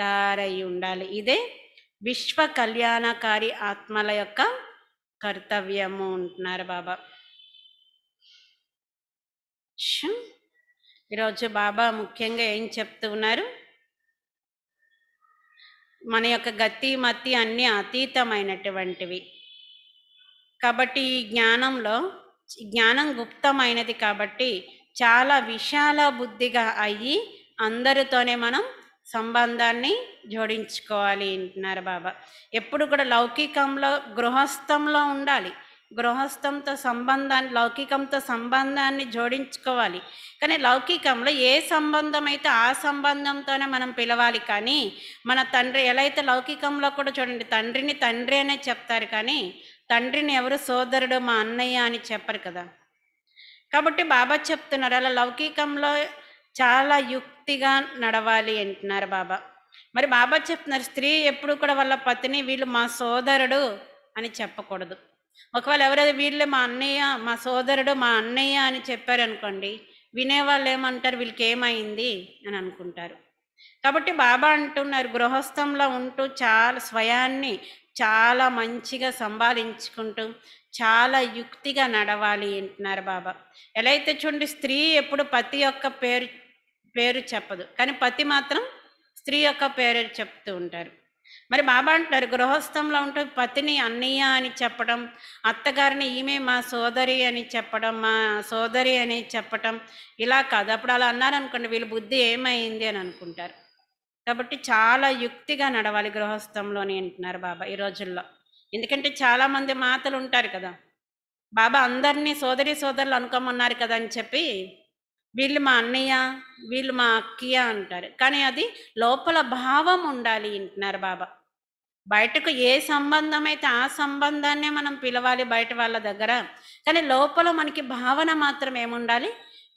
తయారై ఉండాలి ఇదే విశ్వ కళ్యాణకారి ఆత్మల యొక్క కర్తవ్యము అంటున్నారు బాబా ఈరోజు బాబా ముఖ్యంగా ఏం చెప్తూ ఉన్నారు మన యొక్క గతి మతి అన్నీ అతీతమైనటువంటివి కాబట్టి ఈ జ్ఞానంలో జ్ఞానం గుప్తమైనది కాబట్టి చాలా విశాల బుద్ధిగా అయ్యి అందరితోనే మనం సంబంధాన్ని జోడించుకోవాలి అంటున్నారు బాబా ఎప్పుడు కూడా లౌకికంలో గృహస్థంలో ఉండాలి గృహస్థంతో సంబంధాన్ని లౌకికంతో సంబంధాన్ని జోడించుకోవాలి కానీ లౌకికంలో ఏ సంబంధం అయితే ఆ సంబంధంతోనే మనం పిలవాలి కానీ మన తండ్రి ఎలా అయితే లౌకికంలో కూడా చూడండి తండ్రిని తండ్రి అనే చెప్తారు కానీ తండ్రిని ఎవరు సోదరుడు మా అన్నయ్య అని చెప్పరు కదా కాబట్టి బాబా చెప్తున్నారు అలా లౌకికంలో చాలా యుక్తిగా నడవాలి అంటున్నారు బాబా మరి బాబా చెప్తున్నారు స్త్రీ ఎప్పుడు కూడా వాళ్ళ పతిని వీళ్ళు మా సోదరుడు అని చెప్పకూడదు ఒకవేళ ఎవరైతే వీళ్ళే మా అన్నయ్య మా సోదరుడు మా అన్నయ్య అని చెప్పారనుకోండి వినేవాళ్ళు ఏమంటారు వీళ్ళకి ఏమైంది అని అనుకుంటారు కాబట్టి బాబా అంటున్నారు గృహస్థంలో ఉంటూ చాలా స్వయాన్ని చాలా మంచిగా సంపాదించుకుంటూ చాలా యుక్తిగా నడవాలి అంటున్నారు బాబా ఎలా అయితే చూడండి స్త్రీ ఎప్పుడు పతి యొక్క పేరు పేరు చెప్పదు కానీ పతి మాత్రం స్త్రీ యొక్క పేరు చెప్తూ ఉంటారు మరి బాబా అంటారు గృహస్థంలో ఉంటే పతిని అన్నయ్య అని చెప్పడం అత్తగారిని ఈమె మా సోదరి అని చెప్పడం మా సోదరి అని చెప్పటం ఇలా కాదు అప్పుడు అలా అన్నారనుకోండి వీళ్ళ బుద్ధి ఏమైంది అని అనుకుంటారు కాబట్టి చాలా యుక్తిగా నడవాలి గృహస్థంలోని అంటున్నారు బాబా ఈ రోజుల్లో ఎందుకంటే చాలామంది మాతలు ఉంటారు కదా బాబా అందరినీ సోదరి సోదరులు అనుకోమన్నారు కదా అని చెప్పి వీళ్ళు మా అన్నయ్య వీళ్ళు మా అక్కయ్య అంటారు కానీ అది లోపల భావం ఉండాలి అంటున్నారు బాబా బయటకు ఏ సంబంధం అయితే ఆ సంబంధాన్నే మనం పిలవాలి బయట వాళ్ళ దగ్గర కానీ లోపల మనకి భావన మాత్రం ఏముండాలి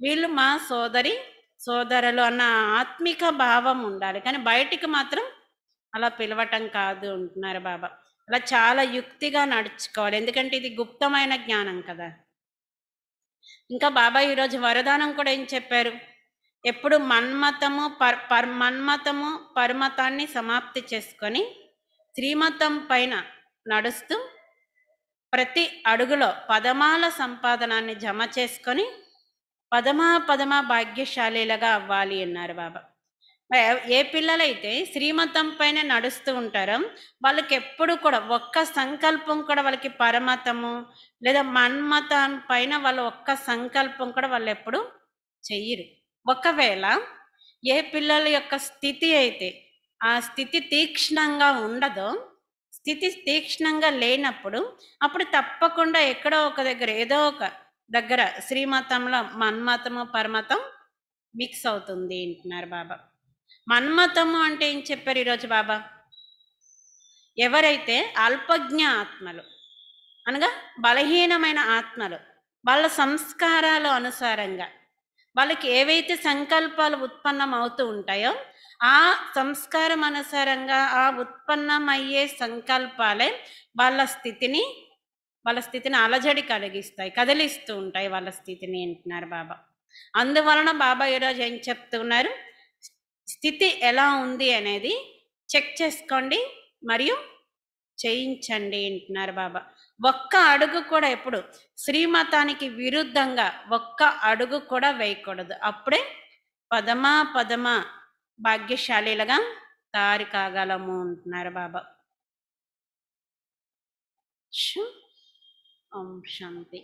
వీళ్ళు మా సోదరి సోదరులు అన్న ఆత్మిక భావం ఉండాలి కానీ బయటికి మాత్రం అలా పిలవటం కాదు అంటున్నారు బాబా అలా చాలా యుక్తిగా నడుచుకోవాలి ఎందుకంటే ఇది గుప్తమైన జ్ఞానం కదా ఇంకా బాబా ఈరోజు వరదానం కూడా ఏం చెప్పారు ఎప్పుడు మన్మతము పర్ పర్ మన్మతము పరమతాన్ని సమాప్తి చేసుకొని శ్రీమతం పైన నడుస్తూ ప్రతి అడుగులో పదమాల సంపాదనాన్ని జమ చేసుకొని పదమా పదమా భాగ్యశాలీలుగా అవ్వాలి అన్నారు బాబా ఏ పిల్లలైతే శ్రీమతం పైన నడుస్తూ ఉంటారో వాళ్ళకి ఎప్పుడు కూడా ఒక్క సంకల్పం కూడా వాళ్ళకి పరమతము లేదా మన్మతం పైన వాళ్ళు ఒక్క సంకల్పం కూడా వాళ్ళు ఎప్పుడు చెయ్యరు ఒకవేళ ఏ పిల్లల యొక్క స్థితి అయితే ఆ స్థితి తీక్ష్ణంగా ఉండదో స్థితి తీక్ష్ణంగా లేనప్పుడు అప్పుడు తప్పకుండా ఎక్కడో ఒక దగ్గర ఏదో ఒక దగ్గర శ్రీమతంలో మన్మతము పరమతం మిక్స్ అవుతుంది అంటున్నారు బాబా మన్మతము అంటే ఏం చెప్పారు ఈరోజు బాబా ఎవరైతే అల్పజ్ఞ ఆత్మలు అనగా బలహీనమైన ఆత్మలు వాళ్ళ సంస్కారాల అనుసారంగా వాళ్ళకి ఏవైతే సంకల్పాలు ఉత్పన్నం అవుతూ ఉంటాయో ఆ సంస్కారం అనుసారంగా ఆ ఉత్పన్నమయ్యే సంకల్పాలే వాళ్ళ స్థితిని వాళ్ళ స్థితిని అలజడి కలిగిస్తాయి కదిలిస్తూ ఉంటాయి వాళ్ళ స్థితిని అంటున్నారు బాబా అందువలన బాబా ఈరోజు ఏం చెప్తున్నారు స్థితి ఎలా ఉంది అనేది చెక్ చేసుకోండి మరియు చేయించండి అంటున్నారు బాబా ఒక్క అడుగు కూడా ఎప్పుడు శ్రీమతానికి విరుద్ధంగా ఒక్క అడుగు కూడా వేయకూడదు అప్పుడే పదమా పదమా భాగ్యశాలీలుగా దారి కాగలము అంటున్నారు బాబా ఓం శాంతి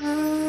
嗯。